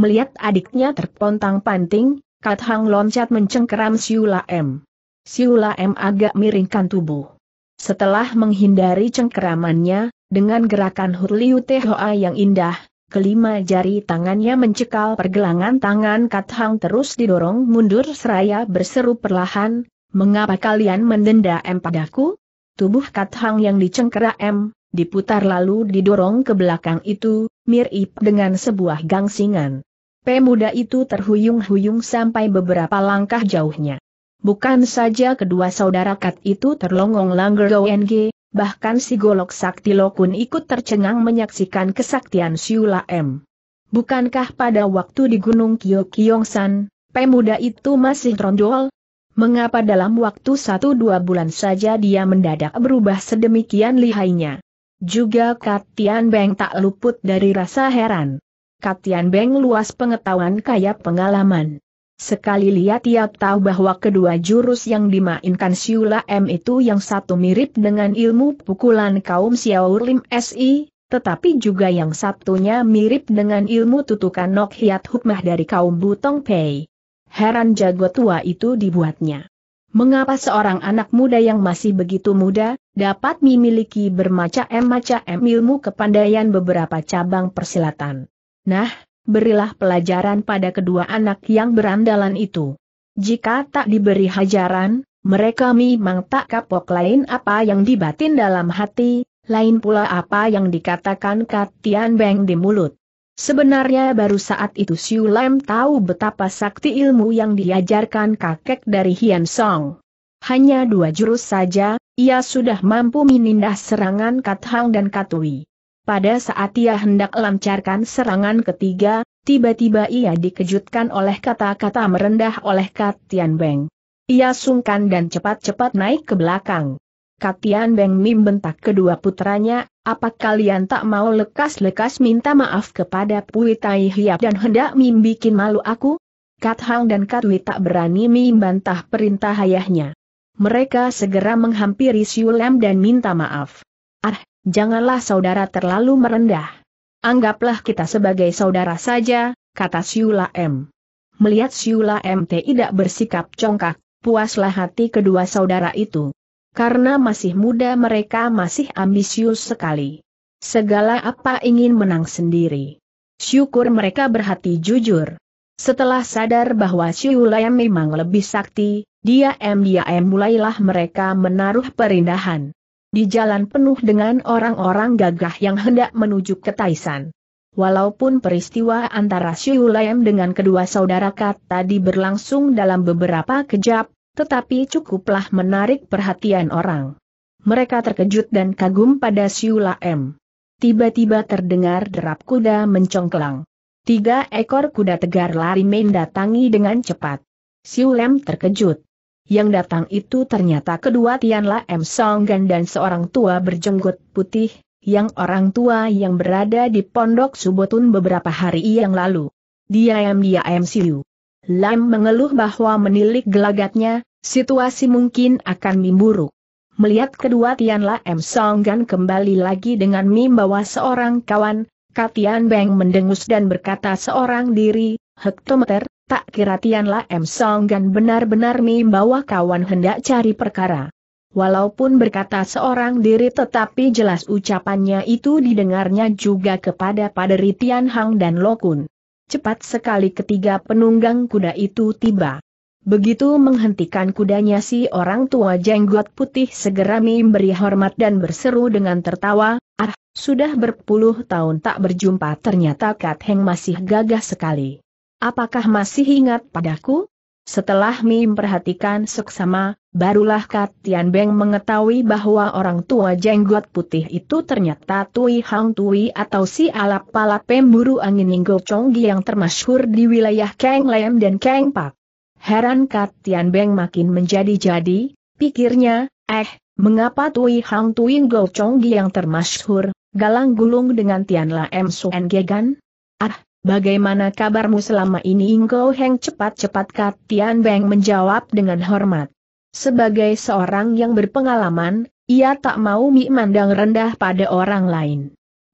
Melihat adiknya terpontang-panting, Kat Hang loncat mencengkeram Siula M. Siula M agak miringkan tubuh. Setelah menghindari cengkeramannya, dengan gerakan Hurliu Tehoa yang indah, kelima jari tangannya mencekal pergelangan tangan Kat Hang terus didorong mundur seraya berseru perlahan, Mengapa kalian mendenda M padaku? Tubuh Kat Hang yang dicengkera M, diputar lalu didorong ke belakang itu, mirip dengan sebuah gangsingan. Pemuda itu terhuyung-huyung sampai beberapa langkah jauhnya. Bukan saja kedua saudara Kat itu terlongong langgar ONG, bahkan si Golok Sakti Lokun ikut tercengang menyaksikan kesaktian Siula M. Bukankah pada waktu di Gunung Kyokyongsan, pemuda itu masih trondol? Mengapa dalam waktu satu dua bulan saja dia mendadak berubah sedemikian lihainya? Juga Kat Tian Beng tak luput dari rasa heran. Katian Beng luas pengetahuan kaya pengalaman. Sekali lihat ia tahu bahwa kedua jurus yang dimainkan Siula M itu yang satu mirip dengan ilmu pukulan kaum Xiao Lim Si, tetapi juga yang satunya mirip dengan ilmu tutukan Nok Hiat Hukmah dari kaum Butong Pei. Heran jago tua itu dibuatnya. Mengapa seorang anak muda yang masih begitu muda, dapat memiliki bermacam-macam ilmu kepandaian beberapa cabang persilatan? Nah, berilah pelajaran pada kedua anak yang berandalan itu. Jika tak diberi hajaran, mereka memang tak kapok lain apa yang dibatin dalam hati, lain pula apa yang dikatakan Katian Beng di mulut. Sebenarnya baru saat itu Siu Lam tahu betapa sakti ilmu yang diajarkan kakek dari Hian Song. Hanya dua jurus saja, ia sudah mampu menindas serangan Kat Hang dan Katui. Pada saat ia hendak lancarkan serangan ketiga, tiba-tiba ia dikejutkan oleh kata-kata merendah oleh Kat Tian Beng. Ia sungkan dan cepat-cepat naik ke belakang. Katian Beng Mim bentak kedua putranya, apa kalian tak mau lekas-lekas minta maaf kepada Pui Tai Hiap dan hendak Mim bikin malu aku? Kat Hang dan Kat Wi tak berani Mim bantah perintah ayahnya. Mereka segera menghampiri Siu dan minta maaf. Ah, janganlah saudara terlalu merendah. Anggaplah kita sebagai saudara saja, kata Siula M. Melihat Siula M tidak bersikap congkak, puaslah hati kedua saudara itu. Karena masih muda mereka masih ambisius sekali. Segala apa ingin menang sendiri. Syukur mereka berhati jujur. Setelah sadar bahwa Siula M memang lebih sakti, dia M dia M mulailah mereka menaruh perindahan. Di jalan penuh dengan orang-orang gagah yang hendak menuju ke Taisan. Walaupun peristiwa antara Siulayem dengan kedua saudara Kat tadi berlangsung dalam beberapa kejap, tetapi cukuplah menarik perhatian orang. Mereka terkejut dan kagum pada Siulayem. Tiba-tiba terdengar derap kuda mencongklang. Tiga ekor kuda tegar lari mendatangi dengan cepat. Siulem terkejut. Yang datang itu ternyata kedua Tian M. Songgan dan seorang tua berjenggot putih, yang orang tua yang berada di pondok Subotun beberapa hari yang lalu. Dia M dia M Siu. Lam mengeluh bahwa menilik gelagatnya, situasi mungkin akan memburuk. Melihat kedua Tian M. Songgan kembali lagi dengan mim membawa seorang kawan, Katian Beng mendengus dan berkata seorang diri, hektometer, Tak kira Tian Song Songgan benar-benar membawa kawan hendak cari perkara. Walaupun berkata seorang diri tetapi jelas ucapannya itu didengarnya juga kepada Paderi Tian Hang dan Lokun. Cepat sekali ketiga penunggang kuda itu tiba. Begitu menghentikan kudanya si orang tua jenggot putih segera memberi hormat dan berseru dengan tertawa, ah, sudah berpuluh tahun tak berjumpa ternyata Kat Heng masih gagah sekali. Apakah masih ingat padaku? Setelah Mi memperhatikan seksama, barulah Katian Beng mengetahui bahwa orang tua jenggot putih itu ternyata Tui Hang Tui atau si alap palap pemburu angin Ninggo Chonggi yang termasyhur di wilayah Kang Lem dan Kang Pak. Heran Katian Beng makin menjadi-jadi, pikirnya, eh, mengapa Tui Hang Tui Ninggo Chonggi yang termasyhur, galang gulung dengan Tian La M Suen Gegan? Ah, Bagaimana kabarmu selama ini Ingo Heng cepat-cepat Kat Tian Beng menjawab dengan hormat. Sebagai seorang yang berpengalaman, ia tak mau memandang rendah pada orang lain.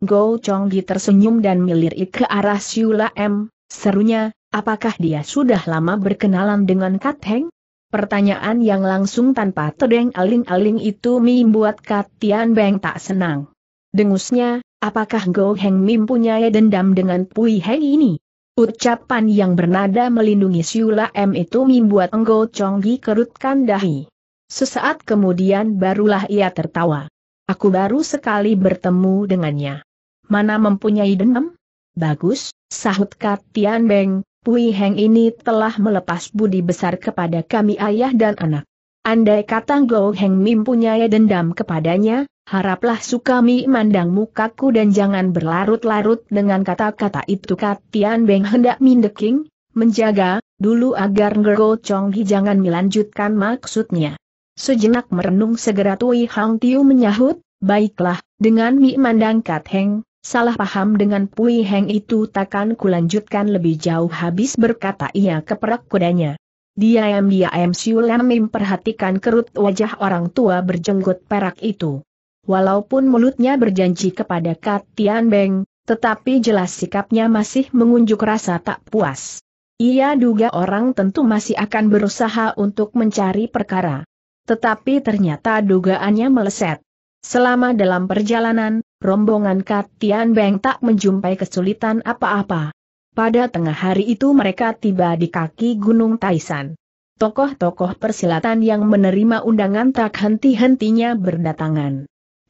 Go Chonggi tersenyum dan melirik ke arah Siula M, serunya, apakah dia sudah lama berkenalan dengan Kat Heng? Pertanyaan yang langsung tanpa tedeng aling-aling itu membuat Kat Tian Beng tak senang. Dengusnya, Apakah Go Heng punya dendam dengan Pui Heng ini? Ucapan yang bernada melindungi Siula M itu membuat Enggo Chonggi kerutkan dahi. Sesaat kemudian barulah ia tertawa. Aku baru sekali bertemu dengannya. Mana mempunyai dendam? Bagus, sahut Kat Tian Beng, Pui Heng ini telah melepas budi besar kepada kami ayah dan anak. Andai kata Go Heng punya dendam kepadanya, Haraplah Sukami mandang mukaku dan jangan berlarut-larut dengan kata-kata itu Katian Beng hendak mindeking, menjaga, dulu agar Ngergo Chong Hi jangan melanjutkan maksudnya. Sejenak merenung segera Tui Hang Tiu menyahut, baiklah, dengan mi mandang Kat Heng, salah paham dengan Pui Heng itu takkan kulanjutkan lebih jauh habis berkata ia perak kudanya. Dia Diam-diam Siulam memperhatikan kerut wajah orang tua berjenggot perak itu. Walaupun mulutnya berjanji kepada Kat Tian Beng, tetapi jelas sikapnya masih mengunjuk rasa tak puas. Ia duga orang tentu masih akan berusaha untuk mencari perkara. Tetapi ternyata dugaannya meleset. Selama dalam perjalanan, rombongan Kat Tian Beng tak menjumpai kesulitan apa-apa. Pada tengah hari itu mereka tiba di kaki Gunung Taisan. Tokoh-tokoh persilatan yang menerima undangan tak henti-hentinya berdatangan.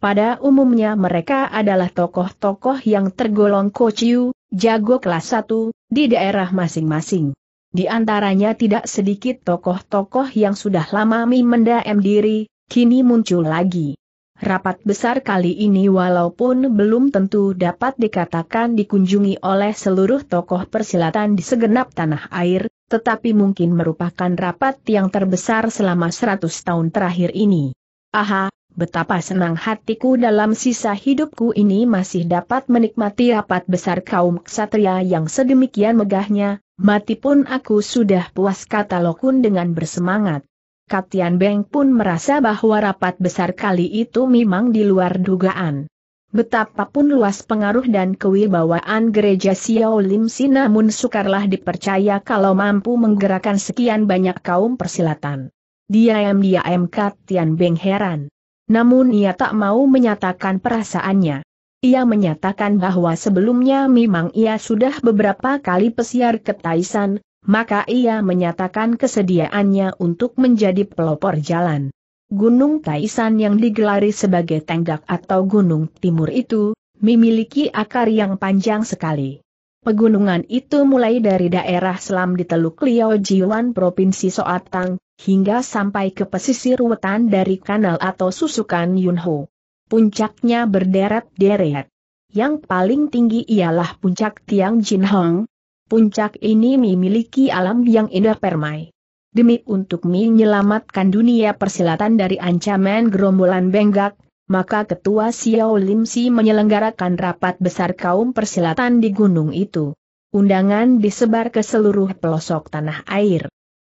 Pada umumnya mereka adalah tokoh-tokoh yang tergolong kociu, jago kelas 1, di daerah masing-masing. Di antaranya tidak sedikit tokoh-tokoh yang sudah lama mendam diri, kini muncul lagi. Rapat besar kali ini walaupun belum tentu dapat dikatakan dikunjungi oleh seluruh tokoh persilatan di segenap tanah air, tetapi mungkin merupakan rapat yang terbesar selama 100 tahun terakhir ini. Aha, Betapa senang hatiku dalam sisa hidupku ini masih dapat menikmati rapat besar kaum ksatria yang sedemikian megahnya, mati pun aku sudah puas kata Lokun dengan bersemangat. Katian Beng pun merasa bahwa rapat besar kali itu memang di luar dugaan. Betapapun luas pengaruh dan kewibawaan gereja si namun sukarlah dipercaya kalau mampu menggerakkan sekian banyak kaum persilatan. Diam-diam Katian Beng heran. Namun ia tak mau menyatakan perasaannya. Ia menyatakan bahwa sebelumnya memang ia sudah beberapa kali pesiar ke Taisan, maka ia menyatakan kesediaannya untuk menjadi pelopor jalan. Gunung Taisan yang digelari sebagai Tenggak atau Gunung Timur itu, memiliki akar yang panjang sekali. Pegunungan itu mulai dari daerah selam di Teluk Liao Jiwan Provinsi Soatang, hingga sampai ke pesisir wetan dari kanal atau susukan Yunho. Puncaknya berderet-deret. Yang paling tinggi ialah puncak Tiang Jin Hong. Puncak ini memiliki alam yang indah permai. Demi untuk menyelamatkan dunia persilatan dari ancaman gerombolan Benggak, maka Ketua Xiao Lim Si menyelenggarakan rapat besar kaum persilatan di gunung itu. Undangan disebar ke seluruh pelosok tanah air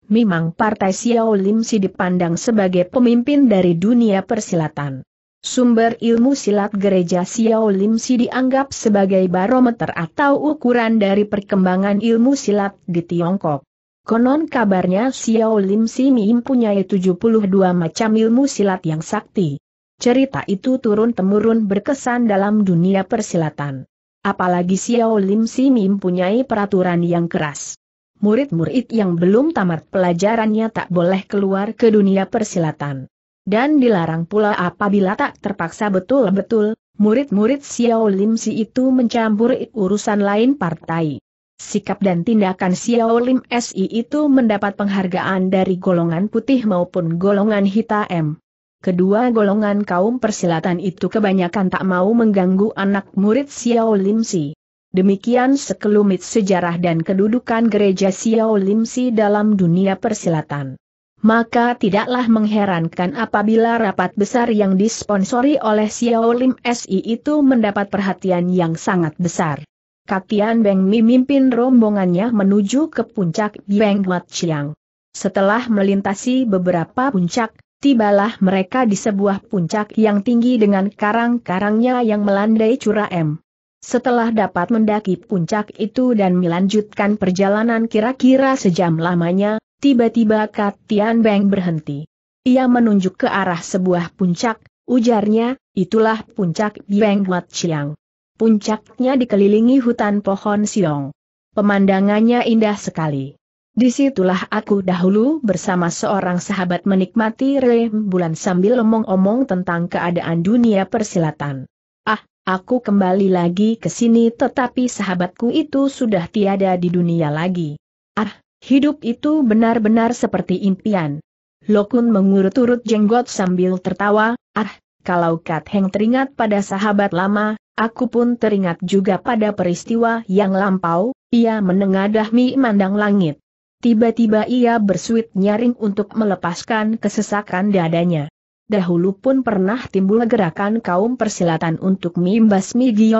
memang Partai Xiao Lim Si dipandang sebagai pemimpin dari dunia persilatan. Sumber ilmu silat gereja Xiao Lim Si dianggap sebagai barometer atau ukuran dari perkembangan ilmu silat di Tiongkok. Konon kabarnya Xiao Lim Si mempunyai 72 macam ilmu silat yang sakti. Cerita itu turun-temurun berkesan dalam dunia persilatan. Apalagi Xiao Lim Si mempunyai peraturan yang keras murid-murid yang belum tamat pelajarannya tak boleh keluar ke dunia persilatan. Dan dilarang pula apabila tak terpaksa betul-betul, murid-murid Xiao Lim Si itu mencampur urusan lain partai. Sikap dan tindakan Xiao Lim Si itu mendapat penghargaan dari golongan putih maupun golongan hitam. Kedua golongan kaum persilatan itu kebanyakan tak mau mengganggu anak murid Xiao Lim Si. Demikian sekelumit sejarah dan kedudukan gereja Xiao Limsi dalam dunia persilatan. Maka tidaklah mengherankan apabila rapat besar yang disponsori oleh Xiao Lim SI itu mendapat perhatian yang sangat besar. Katian Beng memimpin rombongannya menuju ke puncak Beng Wat Chiang. Setelah melintasi beberapa puncak, tibalah mereka di sebuah puncak yang tinggi dengan karang-karangnya yang melandai M. Setelah dapat mendaki puncak itu dan melanjutkan perjalanan kira-kira sejam lamanya, tiba-tiba Kat Tian Beng berhenti. Ia menunjuk ke arah sebuah puncak, ujarnya, itulah puncak Bieng Wat Chiang. Puncaknya dikelilingi hutan pohon siong. Pemandangannya indah sekali. Disitulah aku dahulu bersama seorang sahabat menikmati rembulan sambil omong-omong tentang keadaan dunia persilatan. Ah, Aku kembali lagi ke sini tetapi sahabatku itu sudah tiada di dunia lagi. Ah, hidup itu benar-benar seperti impian. Lokun mengurut-urut jenggot sambil tertawa, ah, kalau Kat Heng teringat pada sahabat lama, aku pun teringat juga pada peristiwa yang lampau, ia menengadah mi mandang langit. Tiba-tiba ia bersuit nyaring untuk melepaskan kesesakan dadanya. Dahulu pun pernah timbul gerakan kaum persilatan untuk membasmi Ye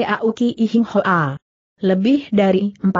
Yauki Ihing Hoa. Lebih dari 45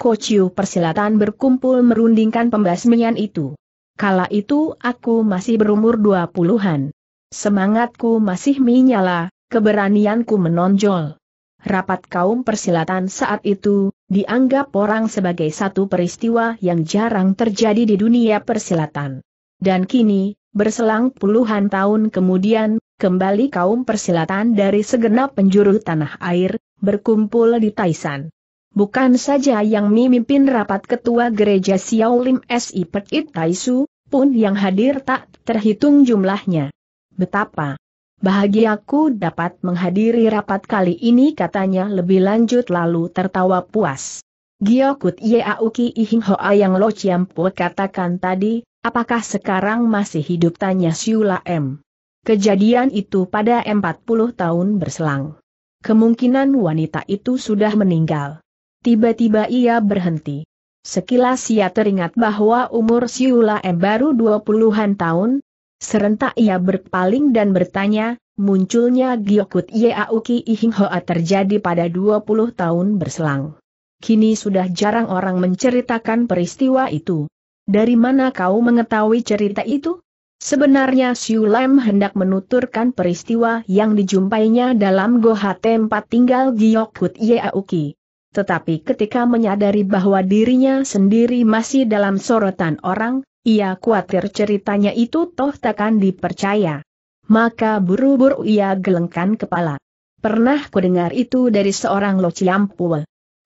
kociu persilatan berkumpul merundingkan pembasmian itu. Kala itu aku masih berumur 20-an. Semangatku masih menyala, keberanianku menonjol. Rapat kaum persilatan saat itu, dianggap orang sebagai satu peristiwa yang jarang terjadi di dunia persilatan. Dan kini, berselang puluhan tahun kemudian, kembali kaum persilatan dari segenap penjuru tanah air, berkumpul di Taisan. Bukan saja yang memimpin rapat ketua gereja Lim S.I. Petit Taisu, pun yang hadir tak terhitung jumlahnya. Betapa bahagiaku dapat menghadiri rapat kali ini katanya lebih lanjut lalu tertawa puas. Ye Yeauki Ihing Hoa yang Lo Chiampu katakan tadi, Apakah sekarang masih hidup tanya Siula M. Kejadian itu pada 40 tahun berselang. Kemungkinan wanita itu sudah meninggal. Tiba-tiba ia berhenti. Sekilas ia teringat bahwa umur Siula M baru 20-an tahun. Serentak ia berpaling dan bertanya, munculnya Giyokut Yeauki Ihinghoa terjadi pada 20 tahun berselang. Kini sudah jarang orang menceritakan peristiwa itu. Dari mana kau mengetahui cerita itu? Sebenarnya Siu Lam hendak menuturkan peristiwa yang dijumpainya dalam goha tempat tinggal Giok Hut Yeauki. Tetapi ketika menyadari bahwa dirinya sendiri masih dalam sorotan orang, ia khawatir ceritanya itu toh takkan dipercaya. Maka buru-buru ia gelengkan kepala. Pernah kudengar itu dari seorang Lo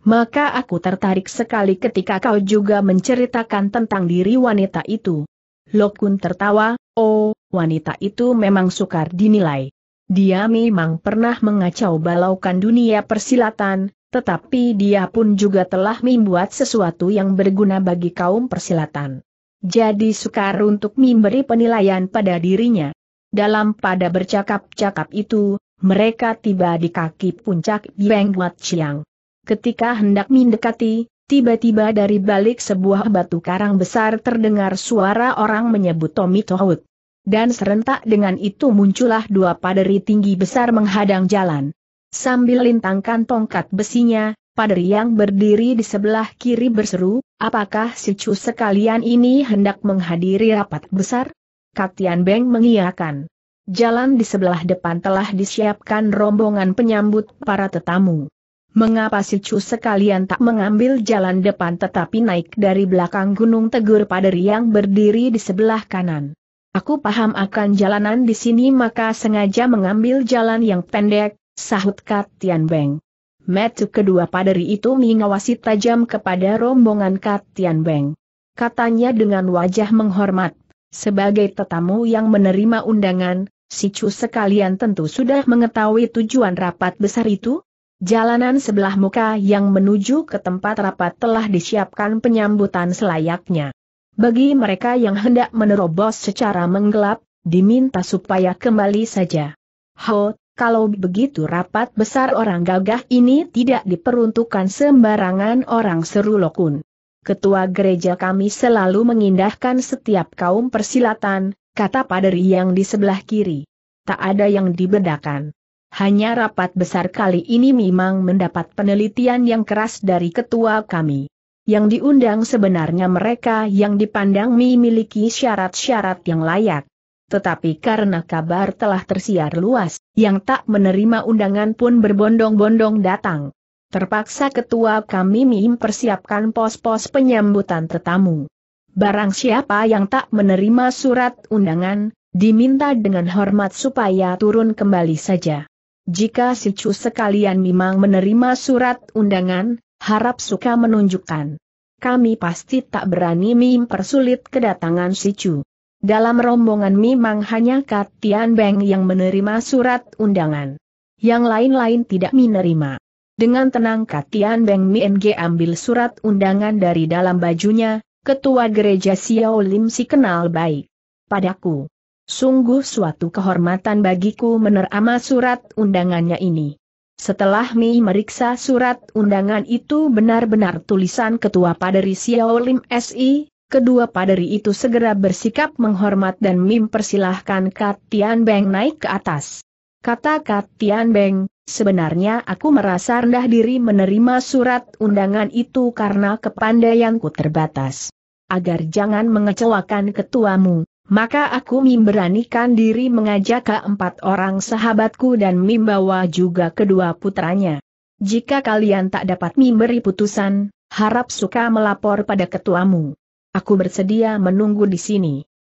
maka aku tertarik sekali ketika kau juga menceritakan tentang diri wanita itu. Lokun tertawa, oh, wanita itu memang sukar dinilai. Dia memang pernah mengacau balaukan dunia persilatan, tetapi dia pun juga telah membuat sesuatu yang berguna bagi kaum persilatan. Jadi sukar untuk memberi penilaian pada dirinya. Dalam pada bercakap-cakap itu, mereka tiba di kaki puncak Biang Wat Chiang. Ketika hendak mendekati, tiba-tiba dari balik sebuah batu karang besar terdengar suara orang menyebut Tommy Tohut. Dan serentak dengan itu muncullah dua paderi tinggi besar menghadang jalan. Sambil lintangkan tongkat besinya, paderi yang berdiri di sebelah kiri berseru, apakah si Chu sekalian ini hendak menghadiri rapat besar? Katian Beng mengiakan. Jalan di sebelah depan telah disiapkan rombongan penyambut para tetamu. Mengapa si Chu sekalian tak mengambil jalan depan tetapi naik dari belakang gunung tegur pada yang berdiri di sebelah kanan? Aku paham akan jalanan di sini maka sengaja mengambil jalan yang pendek, sahut Kat Tian Beng. Metu kedua paderi itu mengawasi tajam kepada rombongan Kat Tian Beng. Katanya dengan wajah menghormat, sebagai tetamu yang menerima undangan, si Chu sekalian tentu sudah mengetahui tujuan rapat besar itu, Jalanan sebelah muka yang menuju ke tempat rapat telah disiapkan penyambutan selayaknya. Bagi mereka yang hendak menerobos secara menggelap, diminta supaya kembali saja. Ho, kalau begitu rapat besar orang gagah ini tidak diperuntukkan sembarangan orang seru lokun. Ketua gereja kami selalu mengindahkan setiap kaum persilatan, kata paderi yang di sebelah kiri. Tak ada yang dibedakan. Hanya rapat besar kali ini memang mendapat penelitian yang keras dari ketua kami. Yang diundang sebenarnya mereka yang dipandang memiliki syarat-syarat yang layak. Tetapi karena kabar telah tersiar luas, yang tak menerima undangan pun berbondong-bondong datang. Terpaksa ketua kami mempersiapkan pos-pos penyambutan tetamu. Barang siapa yang tak menerima surat undangan, diminta dengan hormat supaya turun kembali saja. Jika si Chu sekalian memang menerima surat undangan, harap suka menunjukkan. Kami pasti tak berani mempersulit kedatangan si Chu. Dalam rombongan memang hanya Kat Tian Beng yang menerima surat undangan. Yang lain-lain tidak menerima. Dengan tenang Kat Tian Beng mengambil ambil surat undangan dari dalam bajunya, ketua gereja Xiao Lim si kenal baik. Padaku. Sungguh suatu kehormatan bagiku menerima surat undangannya ini. Setelah Mi meriksa surat undangan itu benar-benar tulisan Ketua Paderi Lim SI, kedua paderi itu segera bersikap menghormat dan Mi persilahkan Kat Tian Beng naik ke atas. Kata Kat Tian Beng, sebenarnya aku merasa rendah diri menerima surat undangan itu karena kepandaianku terbatas. Agar jangan mengecewakan ketuamu, maka aku memberanikan diri mengajak keempat orang sahabatku dan membawa juga kedua putranya. Jika kalian tak dapat memberi putusan, harap suka melapor pada ketuamu. Aku bersedia menunggu di sini.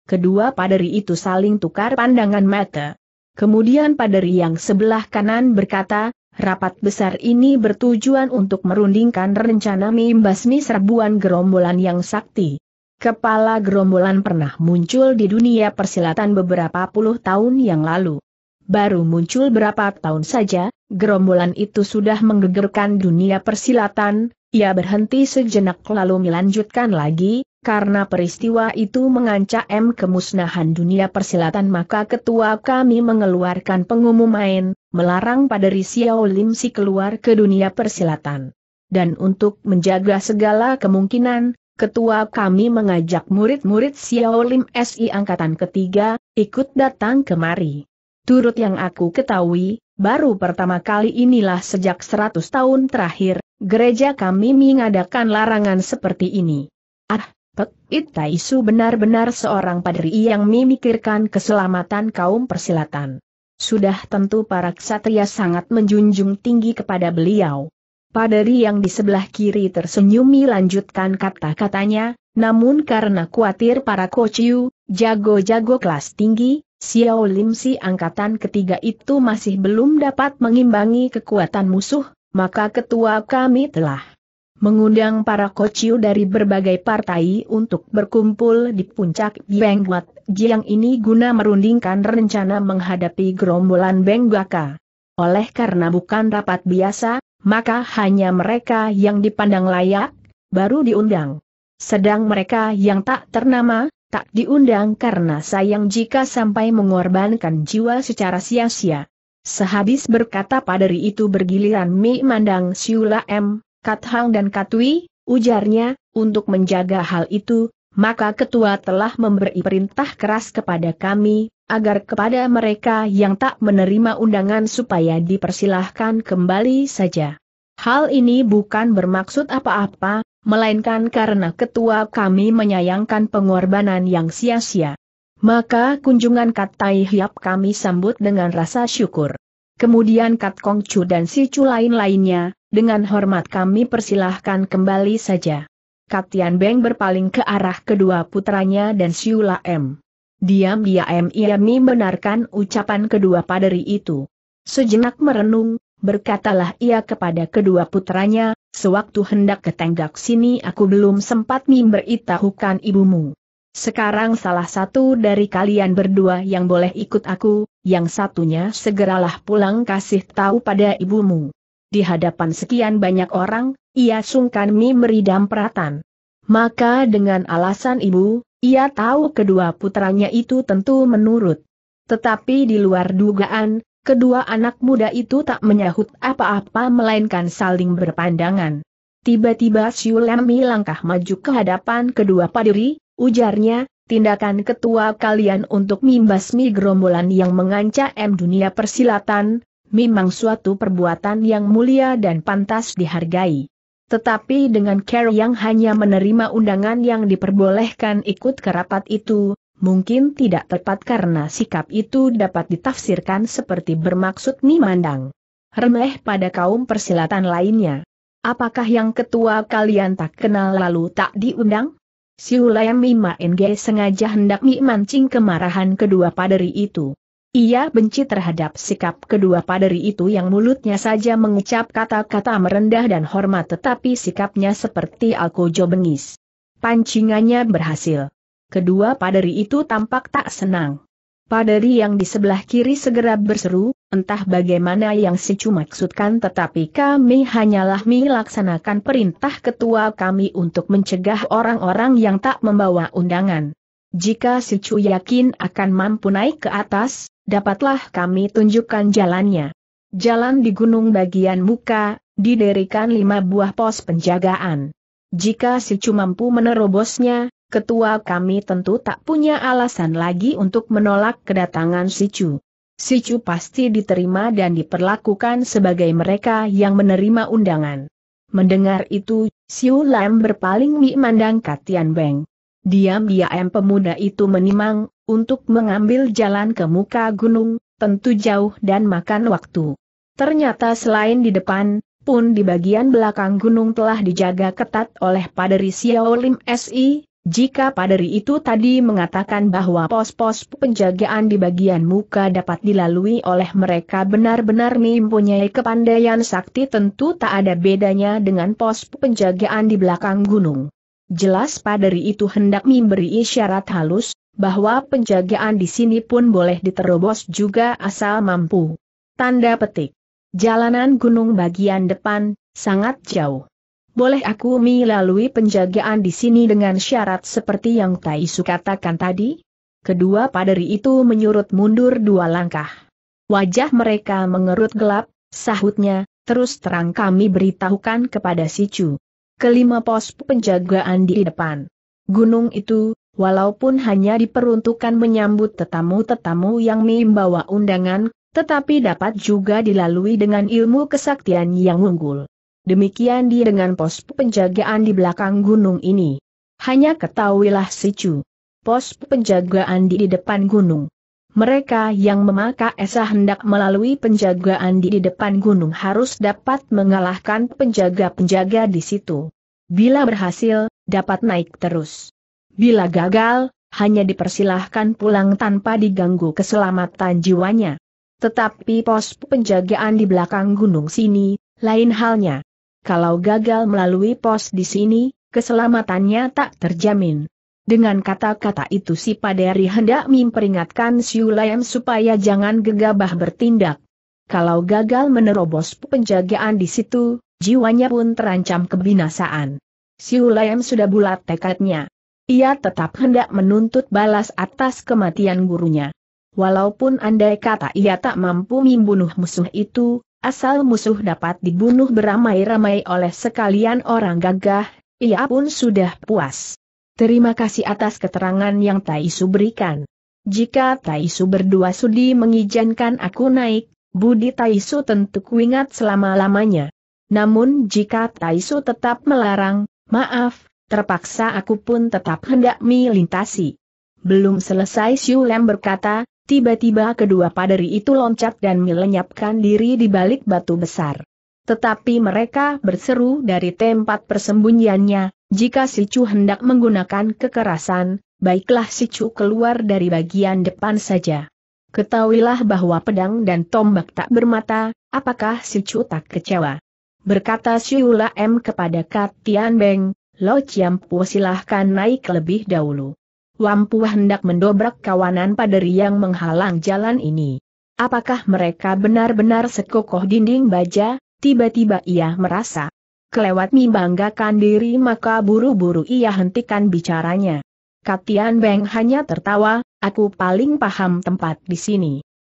Kedua paderi itu saling tukar pandangan mata. Kemudian paderi yang sebelah kanan berkata, rapat besar ini bertujuan untuk merundingkan rencana membasmi serbuan gerombolan yang sakti. Kepala gerombolan pernah muncul di dunia persilatan beberapa puluh tahun yang lalu. Baru muncul berapa tahun saja, gerombolan itu sudah menggegerkan dunia persilatan, ia berhenti sejenak lalu melanjutkan lagi, karena peristiwa itu mengancam kemusnahan dunia persilatan maka ketua kami mengeluarkan pengumuman, melarang pada Lim si keluar ke dunia persilatan. Dan untuk menjaga segala kemungkinan, ketua kami mengajak murid-murid Xiaolim SI Angkatan Ketiga, ikut datang kemari. Turut yang aku ketahui, baru pertama kali inilah sejak 100 tahun terakhir, gereja kami mengadakan larangan seperti ini. Ah, Pek Itaisu benar-benar seorang padri yang memikirkan keselamatan kaum persilatan. Sudah tentu para ksatria sangat menjunjung tinggi kepada beliau. Padari yang di sebelah kiri tersenyum lanjutkan kata-katanya, namun karena khawatir para kociu, jago-jago kelas tinggi, Xiao Lim si angkatan ketiga itu masih belum dapat mengimbangi kekuatan musuh, maka ketua kami telah mengundang para kociu dari berbagai partai untuk berkumpul di puncak Bengguat Jiang ini guna merundingkan rencana menghadapi gerombolan Benggaka. Oleh karena bukan rapat biasa, maka hanya mereka yang dipandang layak, baru diundang. Sedang mereka yang tak ternama, tak diundang karena sayang jika sampai mengorbankan jiwa secara sia-sia. Sehabis berkata paderi itu bergiliran Mi Mandang Siula M, Kat Hang dan Katwi, ujarnya, untuk menjaga hal itu, maka ketua telah memberi perintah keras kepada kami, agar kepada mereka yang tak menerima undangan supaya dipersilahkan kembali saja. Hal ini bukan bermaksud apa-apa, melainkan karena ketua kami menyayangkan pengorbanan yang sia-sia. Maka kunjungan Kat Tai Hiap kami sambut dengan rasa syukur. Kemudian Kat Kong Chu dan Si Chu lain-lainnya, dengan hormat kami persilahkan kembali saja. Katian Beng berpaling ke arah kedua putranya dan Siula M. diam dia M. ia benarkan ucapan kedua paderi itu. Sejenak merenung, berkatalah ia kepada kedua putranya, sewaktu hendak ke tenggak sini aku belum sempat memberitahukan ibumu. Sekarang salah satu dari kalian berdua yang boleh ikut aku, yang satunya segeralah pulang kasih tahu pada ibumu di hadapan sekian banyak orang, ia sungkan meridam peratan. Maka dengan alasan ibu, ia tahu kedua putranya itu tentu menurut. Tetapi di luar dugaan, kedua anak muda itu tak menyahut apa-apa melainkan saling berpandangan. Tiba-tiba Siulemi langkah maju ke hadapan kedua padiri, ujarnya, tindakan ketua kalian untuk mimbasmi gerombolan yang mengancam dunia persilatan, memang suatu perbuatan yang mulia dan pantas dihargai. Tetapi dengan Carol yang hanya menerima undangan yang diperbolehkan ikut ke rapat itu, mungkin tidak tepat karena sikap itu dapat ditafsirkan seperti bermaksud nimandang. Remeh pada kaum persilatan lainnya. Apakah yang ketua kalian tak kenal lalu tak diundang? Siulayam Mima NG sengaja hendak memancing kemarahan kedua paderi itu. Ia benci terhadap sikap kedua paderi itu yang mulutnya saja mengucap kata-kata merendah dan hormat tetapi sikapnya seperti alkojo bengis. Pancingannya berhasil. Kedua paderi itu tampak tak senang. Paderi yang di sebelah kiri segera berseru, entah bagaimana yang Cu maksudkan tetapi kami hanyalah melaksanakan perintah ketua kami untuk mencegah orang-orang yang tak membawa undangan. Jika si Chu yakin akan mampu naik ke atas, dapatlah kami tunjukkan jalannya. Jalan di gunung bagian muka, didirikan lima buah pos penjagaan. Jika si Chu mampu menerobosnya, ketua kami tentu tak punya alasan lagi untuk menolak kedatangan si Chu. Si Chu pasti diterima dan diperlakukan sebagai mereka yang menerima undangan. Mendengar itu, Siu Lam berpaling memandang Katian Beng. Diam-diam pemuda itu menimang, untuk mengambil jalan ke muka gunung, tentu jauh dan makan waktu. Ternyata selain di depan, pun di bagian belakang gunung telah dijaga ketat oleh paderi Lim SI, jika paderi itu tadi mengatakan bahwa pos-pos penjagaan di bagian muka dapat dilalui oleh mereka benar-benar mempunyai kepandaian sakti tentu tak ada bedanya dengan pos penjagaan di belakang gunung. Jelas padari itu hendak memberi isyarat halus, bahwa penjagaan di sini pun boleh diterobos juga asal mampu. Tanda petik. Jalanan gunung bagian depan, sangat jauh. Boleh aku melalui penjagaan di sini dengan syarat seperti yang Taisu katakan tadi? Kedua paderi itu menyurut mundur dua langkah. Wajah mereka mengerut gelap, sahutnya, terus terang kami beritahukan kepada si Chu kelima pos penjagaan di depan. Gunung itu, walaupun hanya diperuntukkan menyambut tetamu-tetamu yang membawa undangan, tetapi dapat juga dilalui dengan ilmu kesaktian yang unggul. Demikian dia dengan pos penjagaan di belakang gunung ini. Hanya ketahuilah Sicu. Pos penjagaan di depan gunung mereka yang memakai Esa hendak melalui penjagaan di depan gunung harus dapat mengalahkan penjaga-penjaga di situ. Bila berhasil, dapat naik terus. Bila gagal, hanya dipersilahkan pulang tanpa diganggu keselamatan jiwanya. Tetapi pos penjagaan di belakang gunung sini, lain halnya. Kalau gagal melalui pos di sini, keselamatannya tak terjamin. Dengan kata-kata itu si paderi hendak memperingatkan Siulayam supaya jangan gegabah bertindak. Kalau gagal menerobos penjagaan di situ, jiwanya pun terancam kebinasaan. Siulayam sudah bulat tekadnya. Ia tetap hendak menuntut balas atas kematian gurunya. Walaupun andai kata ia tak mampu membunuh musuh itu, asal musuh dapat dibunuh beramai-ramai oleh sekalian orang gagah, ia pun sudah puas. Terima kasih atas keterangan yang Taisu berikan. Jika Taisu berdua sudi mengizinkan aku naik, budi Taisu tentu kuingat selama-lamanya. Namun jika Taisu tetap melarang, maaf, terpaksa aku pun tetap hendak melintasi. Belum selesai Siu Lem berkata, tiba-tiba kedua paderi itu loncat dan melenyapkan diri di balik batu besar. Tetapi mereka berseru dari tempat persembunyiannya, jika si Chu hendak menggunakan kekerasan, baiklah si Chu keluar dari bagian depan saja. Ketahuilah bahwa pedang dan tombak tak bermata, apakah si Chu tak kecewa? Berkata Siula M kepada Kat Tian Beng, Lo Chiampu silahkan naik lebih dahulu. Wampu hendak mendobrak kawanan paderi yang menghalang jalan ini. Apakah mereka benar-benar sekokoh dinding baja? Tiba-tiba ia merasa kelewat membanggakan diri maka buru-buru ia hentikan bicaranya. Katian Beng hanya tertawa, aku paling paham tempat di sini.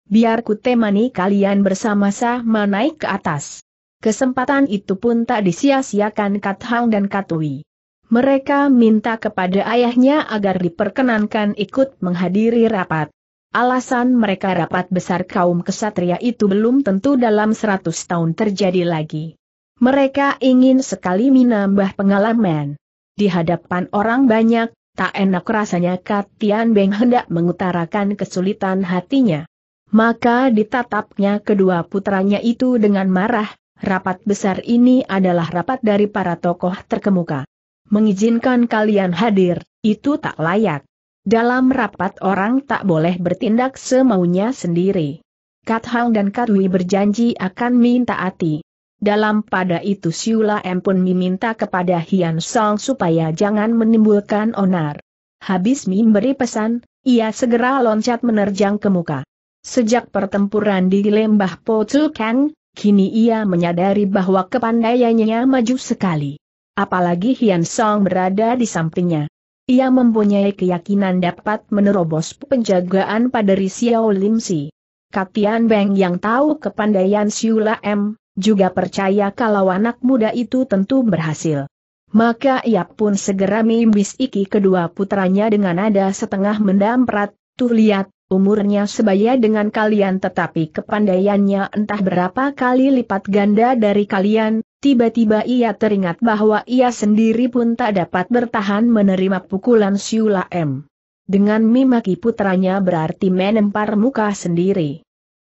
Biar ku temani kalian bersama-sama naik ke atas. Kesempatan itu pun tak disia-siakan Kat Hang dan Katui. Mereka minta kepada ayahnya agar diperkenankan ikut menghadiri rapat. Alasan mereka rapat besar kaum kesatria itu belum tentu dalam seratus tahun terjadi lagi. Mereka ingin sekali menambah pengalaman. Di hadapan orang banyak, tak enak rasanya Katian Beng hendak mengutarakan kesulitan hatinya. Maka ditatapnya kedua putranya itu dengan marah, rapat besar ini adalah rapat dari para tokoh terkemuka. Mengizinkan kalian hadir, itu tak layak. Dalam rapat orang tak boleh bertindak semaunya sendiri. Kat Hang dan Kat Wi berjanji akan minta hati. Dalam pada itu Siula M pun meminta kepada Hian Song supaya jangan menimbulkan onar. Habis memberi pesan, ia segera loncat menerjang ke muka. Sejak pertempuran di lembah Po Kang, kini ia menyadari bahwa kepandaiannya maju sekali. Apalagi Hian Song berada di sampingnya. Ia mempunyai keyakinan dapat menerobos penjagaan pada Risiao Lim Si. Katian Beng yang tahu kepandaian Siula M, juga percaya kalau anak muda itu tentu berhasil. Maka ia pun segera mimbis iki kedua putranya dengan nada setengah mendamprat, tuh lihat, umurnya sebaya dengan kalian tetapi kepandaiannya entah berapa kali lipat ganda dari kalian, tiba-tiba ia teringat bahwa ia sendiri pun tak dapat bertahan menerima pukulan Siula M. Dengan mimaki putranya berarti menempar muka sendiri.